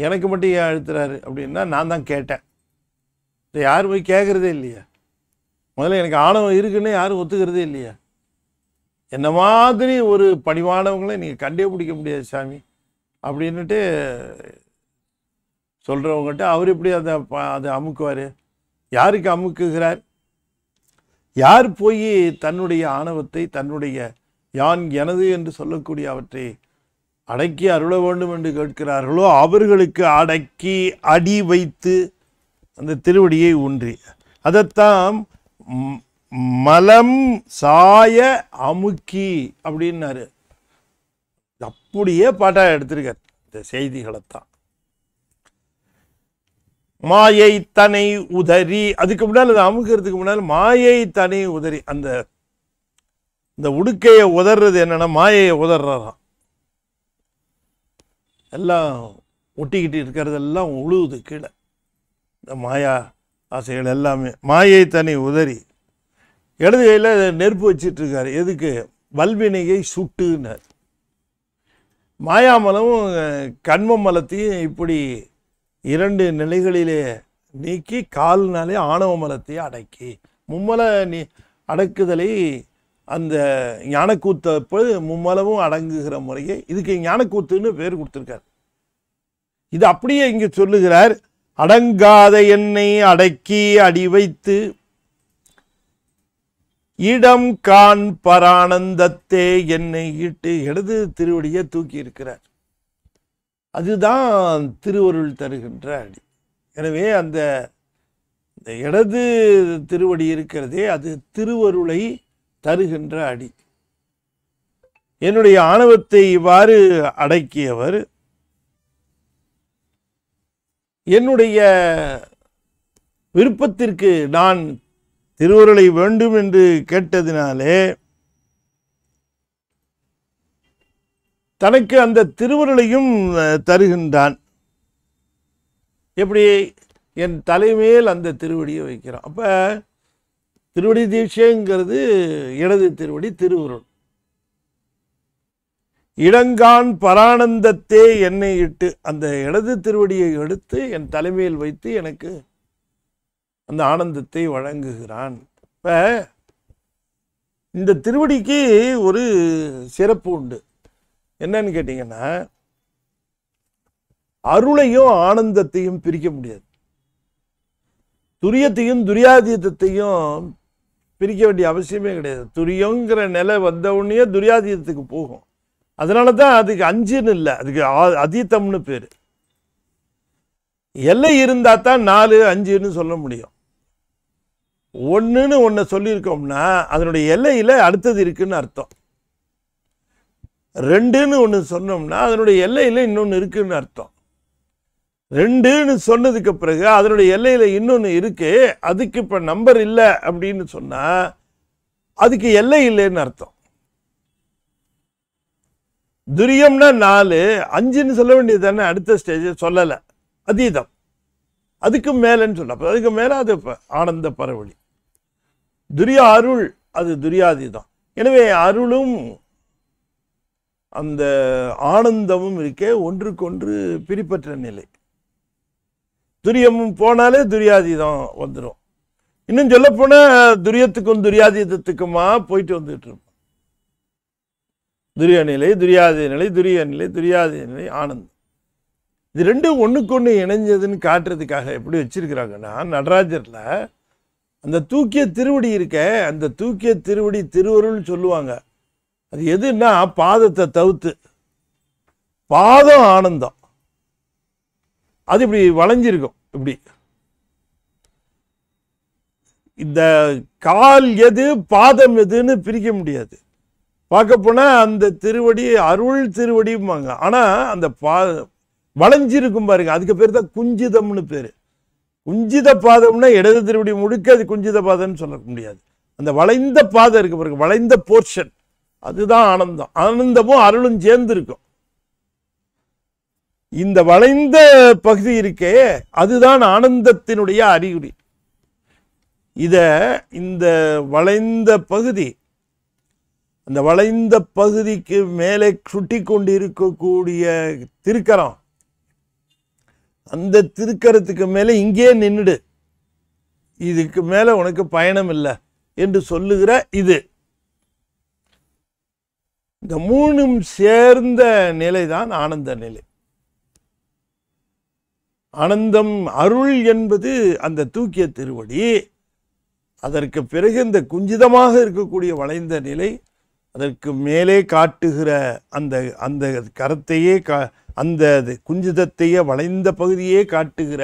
எனக்கு மட்டும் ஏன் அழுத்துறாரு அப்படின்னா நான் தான் கேட்டேன் இதை யாரும் போய் கேட்குறதே இல்லையா முதல்ல எனக்கு ஆணவம் இருக்குன்னு யாரும் ஒத்துக்கிறதே இல்லையா என்ன மாதிரி ஒரு பணிவானவங்களை நீங்கள் கண்டே பிடிக்க முடியாது சாமி அப்படின்ட்டு சொல்கிறவங்ககிட்ட அவர் எப்படி அதை அதை அமுக்குவார் யாருக்கு அமுக்குகிறார் யார் போய் தன்னுடைய ஆணவத்தை தன்னுடைய யான் எனது என்று சொல்லக்கூடிய அவற்றை அடக்கி அருள வேண்டும் என்று கேட்கிறார்களோ அவர்களுக்கு அடக்கி அடி வைத்து அந்த திருவடியை ஊன்றி அதைத்தான் மலம் சாய அமுக்கி அப்படின்னாரு அப்படியே பாட்டாக எடுத்திருக்கார் இந்த செய்திகளைத்தான் மாயை தனை உதறி அதுக்கு முன்னால் அமுக்கிறதுக்கு முன்னால் மாயை தனை உதறி அந்த இந்த உடுக்கையை உதறது என்னன்னா மாயையை உதறாராம் எல்லாம் ஒட்டிக்கிட்டு இருக்கிறதெல்லாம் உழுவுது கீழே இந்த மாயா ஆசைகள் எல்லாமே மாயை தனி உதறி கையில் நெருப்பு வச்சிட்ருக்காரு எதுக்கு வல்வினையை சுட்டுனார் மாயாமலமும் கண்ம மலத்தையும் இப்படி இரண்டு நிலைகளிலே நீக்கி கால்னாலே ஆணவ மலத்தையும் அடக்கி மும்மலை நீ அடக்குதலை அந்த ஞானக்கூத்த மும்மளவும் அடங்குகிற முறையை இதுக்கு ஞானக்கூத்துன்னு பேர் கொடுத்துருக்கார் இது அப்படியே இங்கே சொல்லுகிறார் அடங்காத என்னை அடக்கி அடி வைத்து இடம் கான் பரானந்தத்தே என்னை இட்டு இடது திருவடியை தூக்கி இருக்கிறார் அதுதான் திருவருள் தருகின்ற அடி எனவே அந்த இடது திருவடி இருக்கிறதே அது திருவருளை தருகின்ற அடி என்னுடைய ஆணவத்தை இவ்வாறு அடக்கியவர் என்னுடைய விருப்பத்திற்கு நான் திருவுருளை வேண்டும் என்று கேட்டதினாலே தனக்கு அந்த திருவுருளையும் தருகின்றான் எப்படி என் தலைமையில் அந்த திருவடியை வைக்கிறான் அப்போ திருவடி தீட்சைங்கிறது இடது திருவடி திருவுருள் இடங்கான் பரானந்தத்தே என்னை இட்டு அந்த இடது திருவடியை எடுத்து என் தலைமையில் வைத்து எனக்கு அந்த ஆனந்தத்தை வழங்குகிறான் இப்ப இந்த திருவடிக்கு ஒரு சிறப்பு உண்டு என்னன்னு கேட்டீங்கன்னா அருளையும் ஆனந்தத்தையும் பிரிக்க முடியாது துரியத்தையும் துரியாதீதத்தையும் பிரிக்க வேண்டிய அவசியமே கிடையாது துரியங்கிற நிலை வந்தவுடனே துரியாதீதத்துக்கு போகும் அதனால தான் அதுக்கு அஞ்சுன்னு இல்லை அதுக்கு அதீத்தம்னு பேர் எல்லை இருந்தால் தான் நாலு அஞ்சுன்னு சொல்ல முடியும் ஒன்றுன்னு ஒன்று சொல்லியிருக்கோம்னா அதனுடைய எல்லையில் அடுத்தது இருக்குன்னு அர்த்தம் ரெண்டுன்னு ஒன்று சொன்னோம்னா அதனுடைய எல்லையில் இன்னொன்று இருக்குன்னு அர்த்தம் ரெண்டுன்னு சொன்னதுக்கு பிறகு அதனுடைய எல்லையில் இன்னொன்று இருக்கு அதுக்கு இப்போ நம்பர் இல்லை அப்படின்னு சொன்னால் அதுக்கு எல்லை இல்லைன்னு அர்த்தம் துரியம்னா நாலு அஞ்சுன்னு சொல்ல வேண்டியது தானே அடுத்த ஸ்டேஜ் சொல்லலை அதீதம் அதுக்கு மேலேன்னு சொல்ல அதுக்கு மேலே அது ஆனந்த பரவழி துரிய அருள் அது துரியாதீதம் எனவே அருளும் அந்த ஆனந்தமும் இருக்கே ஒன்றுக்கொன்று பிரிப்பற்ற நிலை துரியமும் போனாலே துரியாதீதம் வந்துடும் இன்னும் சொல்ல போனால் துரியத்துக்கும் துரியாதீதத்துக்குமா போயிட்டு வந்துட்டு இருப்போம் துரிய நிலை துரியாதீத நிலை துரிய நிலை துரியாதீத நிலை ஆனந்தம் இது ரெண்டும் ஒன்றுக்கொன்று இணைஞ்சதுன்னு காட்டுறதுக்காக எப்படி வச்சிருக்கிறாங்கன்னா நடராஜரில் அந்த தூக்கிய திருவடி இருக்க அந்த தூக்கிய திருவடி திருவருள்னு சொல்லுவாங்க அது எதுன்னா பாதத்தை தவுத்து பாதம் ஆனந்தம் அது இப்படி வளைஞ்சிருக்கும் இப்படி இந்த கால் எது பாதம் எதுன்னு பிரிக்க முடியாது பார்க்க போனால் அந்த திருவடி அருள் திருவடிம்பாங்க ஆனால் அந்த பா வளைஞ்சிருக்கும் பாருங்க அதுக்கு பேர் தான் குஞ்சிதம்னு பேர் குஞ்சித பாதம்னா இடது திருவடி முழுக்க அது குஞ்சித பாதம்னு சொல்ல முடியாது அந்த வளைந்த பாதம் இருக்கு பாருங்க வளைந்த போர்ஷன் அதுதான் ஆனந்தம் ஆனந்தமும் அருளும் சேர்ந்து இருக்கும் இந்த வளைந்த பகுதி இருக்கே அதுதான் ஆனந்தத்தினுடைய அறிகுறி இத இந்த வளைந்த பகுதி அந்த வளைந்த பகுதிக்கு மேலே சுட்டி கொண்டு இருக்கக்கூடிய திருக்கரம் அந்த திருக்கரத்துக்கு மேலே இங்கே நின்றுடு இதுக்கு மேலே உனக்கு பயணம் இல்லை என்று சொல்லுகிற இது இந்த மூணும் சேர்ந்த நிலை தான் ஆனந்த நிலை ஆனந்தம் அருள் என்பது அந்த தூக்கிய திருவடி அதற்கு பிறகு இந்த குஞ்சிதமாக இருக்கக்கூடிய வளைந்த நிலை அதற்கு மேலே காட்டுகிற அந்த அந்த கரத்தையே கா அந்த குஞ்சிதத்தையே வளைந்த பகுதியே காட்டுகிற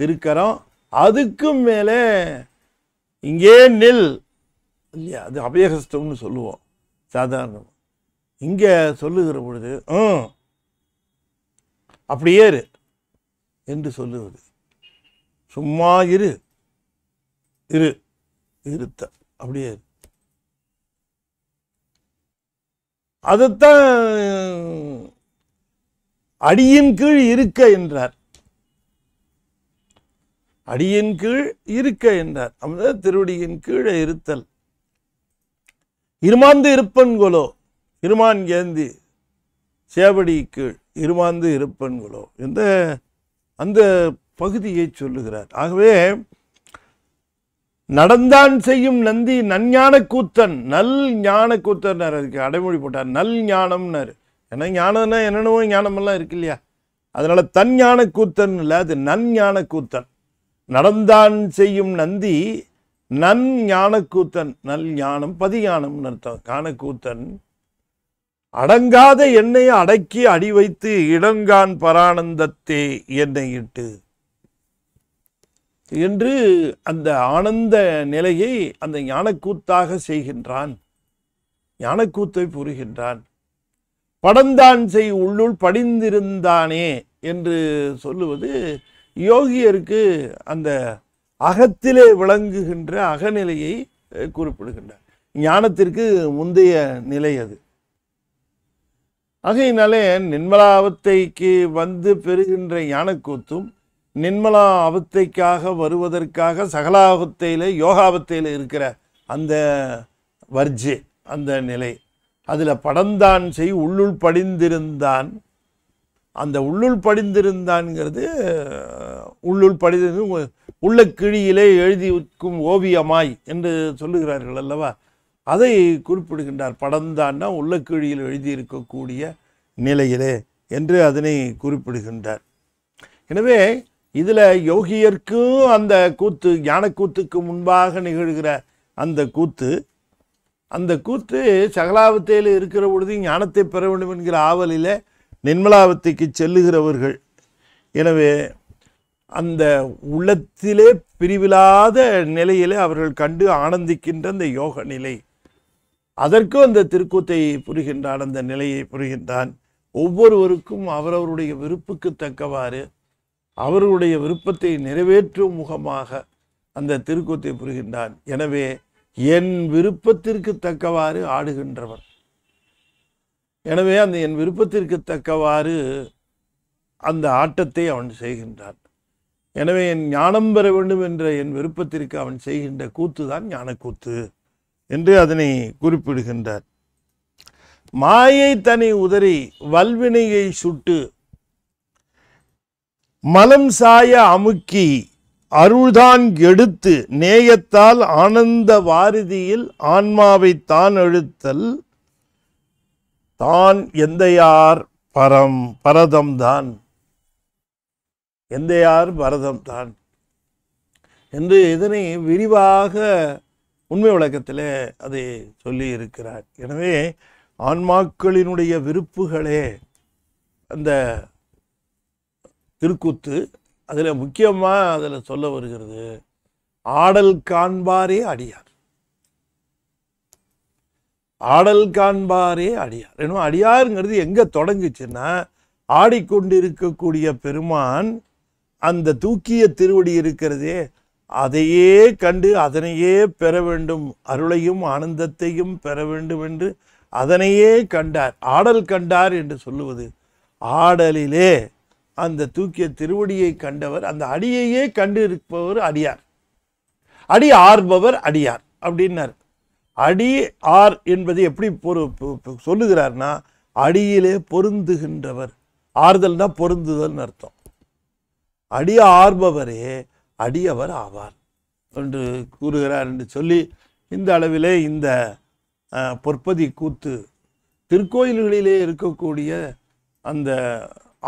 திருக்கரம் அதுக்கும் மேலே இங்கே நெல் இல்லையா அது அபயகஸ்தம்னு சொல்லுவோம் சாதாரணம் இங்கே சொல்லுகிற பொழுது அப்படியே இரு என்று சொல்லுவது சும்மா இரு இரு இருத்த அப்படியே அதுதான் அடியின் கீழ் இருக்க என்றார் அடியின் கீழ் இருக்க என்றார் அப்படி திருவடியின் கீழே இருத்தல் இருமாந்து இருப்பன்களோ இருமான் கேந்தி சேவடி கீழ் இருமாந்து இருப்பன்களோ இந்த அந்த பகுதியை சொல்லுகிறார் ஆகவே நடந்தான் செய்யும் நந்தி நன்ஞான கூத்தன் நல் ஞான கூத்தன்னார் அதுக்கு அடைமொழி போட்டார் நல் ஞானம்னாரு ஏன்னா ஞானம்னா என்னென்னவோ ஞானமெல்லாம் இருக்கு இல்லையா அதனால் தன் ஞான கூத்தன் இல்லை அது நன் ஞான கூத்தன் நடந்தான் செய்யும் நந்தி நன் ஞானக்கூத்தன் நல் ஞானம் பதிஞானம்னு அர்த்தம் ஞானக்கூத்தன் அடங்காத என்னை அடக்கி அடி வைத்து இடங்கான் பரானந்தத்தே என்னை இட்டு என்று அந்த ஆனந்த நிலையை அந்த ஞானக்கூத்தாக செய்கின்றான் ஞானக்கூத்தை புரிகின்றான் படந்தான் செய் உள்ளுள் படிந்திருந்தானே என்று சொல்லுவது யோகியருக்கு அந்த அகத்திலே விளங்குகின்ற அகநிலையை குறிப்பிடுகின்றார் ஞானத்திற்கு முந்தைய நிலை அது ஆகையினாலே நிர்மலா அவத்தைக்கு வந்து பெறுகின்ற யானைக்கூத்தும் நிர்மலா அவத்தைக்காக வருவதற்காக சகலாபத்தையில் யோகாபத்தையில் இருக்கிற அந்த வர்ஜி அந்த நிலை அதில் படந்தான் செய் உள்ளுள் படிந்திருந்தான் அந்த உள்ளுள் படிந்திருந்தான்ங்கிறது உள்ளுள் படிந்து உள்ள கிழியிலே எழுதி விற்கும் ஓவியமாய் என்று சொல்லுகிறார்கள் அல்லவா அதை குறிப்பிடுகின்றார் படம்தான்னா உள்ள கீழில் எழுதியிருக்கக்கூடிய நிலையிலே என்று அதனை குறிப்பிடுகின்றார் எனவே இதில் யோகியர்க்கும் அந்த கூத்து ஞானக்கூத்துக்கு முன்பாக நிகழ்கிற அந்த கூத்து அந்த கூத்து சகலாவத்தையில் இருக்கிற பொழுது ஞானத்தை பெற வேண்டும் என்கிற ஆவலில் நிர்மலாவத்தைக்கு செல்லுகிறவர்கள் எனவே அந்த உள்ளத்திலே பிரிவிலாத நிலையிலே அவர்கள் கண்டு ஆனந்திக்கின்ற அந்த யோக நிலை அதற்கும் அந்த திருக்கூத்தை புரிகின்றான் அந்த நிலையை புரிகின்றான் ஒவ்வொருவருக்கும் அவரவருடைய விருப்புக்கு தக்கவாறு அவர்களுடைய விருப்பத்தை நிறைவேற்றும் முகமாக அந்த திருக்கூத்தை புரிகின்றான் எனவே என் விருப்பத்திற்கு தக்கவாறு ஆடுகின்றவன் எனவே அந்த என் விருப்பத்திற்கு தக்கவாறு அந்த ஆட்டத்தை அவன் செய்கின்றான் எனவே என் ஞானம் பெற வேண்டும் என்ற என் விருப்பத்திற்கு அவன் செய்கின்ற கூத்து தான் ஞானக்கூத்து என்று அதனை குறிப்பிடுகின்றார் மாயை தனி உதறி வல்வினையை சுட்டு மலம் சாய அமுக்கி அருள்தான் எடுத்து நேயத்தால் ஆனந்த வாரிதியில் ஆன்மாவை தான் எழுத்தல் தான் எந்த யார் பரம் பரதம்தான் எந்த யார் பரதம்தான் என்று இதனை விரிவாக உண்மை உலகத்தில் அதை சொல்லி இருக்கிறார் எனவே ஆன்மாக்களினுடைய விருப்புகளே அந்த திருக்குத்து அதில் முக்கியமாக அதில் சொல்ல வருகிறது ஆடல் காண்பாரே அடியார் ஆடல் காண்பாரே அடியார் என்ன அடியாருங்கிறது எங்கே தொடங்குச்சுன்னா ஆடிக்கொண்டிருக்கக்கூடிய பெருமான் அந்த தூக்கிய திருவடி இருக்கிறதே அதையே கண்டு அதனையே பெற வேண்டும் அருளையும் ஆனந்தத்தையும் பெற வேண்டும் என்று அதனையே கண்டார் ஆடல் கண்டார் என்று சொல்லுவது ஆடலிலே அந்த தூக்கிய திருவடியை கண்டவர் அந்த அடியையே கண்டு இருப்பவர் அடியார் அடி ஆர்பவர் அடியார் அப்படின்னார் அடி ஆர் என்பது எப்படி பொரு சொல்லுகிறார்னா அடியிலே பொருந்துகின்றவர் ஆறுதல்னா பொருந்துதல்னு அர்த்தம் அடி ஆர்பவரே அடியவர் ஆவார் என்று கூறுகிறார் என்று சொல்லி இந்த அளவிலே இந்த பொற்பதி கூத்து திருக்கோயில்களிலே இருக்கக்கூடிய அந்த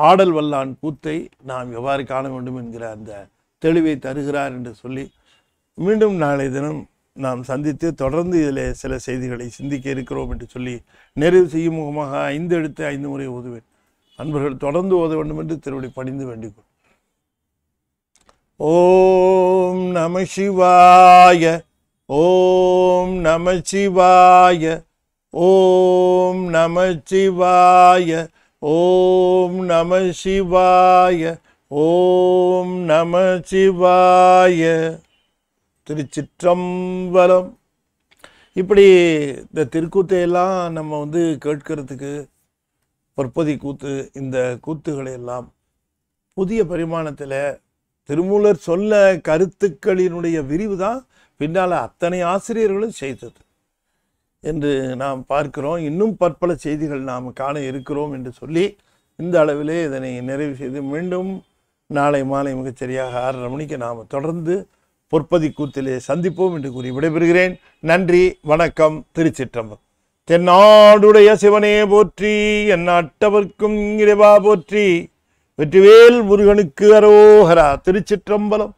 ஆடல் வல்லான் கூத்தை நாம் எவ்வாறு காண வேண்டும் என்கிற அந்த தெளிவை தருகிறார் என்று சொல்லி மீண்டும் நாளை தினம் நாம் சந்தித்து தொடர்ந்து இதில் சில செய்திகளை சிந்திக்க இருக்கிறோம் என்று சொல்லி நிறைவு செய்யும் முகமாக ஐந்து எழுத்து ஐந்து முறை ஓதுவேன் அன்பர்கள் தொடர்ந்து ஓத வேண்டும் என்று திருவடி பணிந்து வேண்டிக்கொள் ஓம் நம சிவாய ஓம் நம சிவாய ஓம் நம சிவாய ஓம் நம சிவாய ஓம் நம சிவாய திருச்சிற்றம்பலம் இப்படி இந்த திருக்கூத்தையெல்லாம் நம்ம வந்து கேட்கறதுக்கு பற்பதி கூத்து இந்த கூத்துகளையெல்லாம் புதிய பரிமாணத்தில் திருமூலர் சொல்ல கருத்துக்களினுடைய விரிவு தான் பின்னால் அத்தனை ஆசிரியர்களும் செய்தது என்று நாம் பார்க்கிறோம் இன்னும் பற்பல செய்திகள் நாம் காண இருக்கிறோம் என்று சொல்லி இந்த அளவிலே இதனை நிறைவு செய்து மீண்டும் நாளை மாலை மிகச்சரியாக ஆறரை மணிக்கு நாம் தொடர்ந்து பொற்பதி கூத்திலே சந்திப்போம் என்று கூறி விடைபெறுகிறேன் நன்றி வணக்கம் திருச்சிற்றம்பு தென்னாடுடைய சிவனே போற்றி என் நாட்டவர்க்கும் இறைவா போற்றி வெற்றிவேல் முருகனுக்கு அரோகரா திருச்சிற்றம்பலம்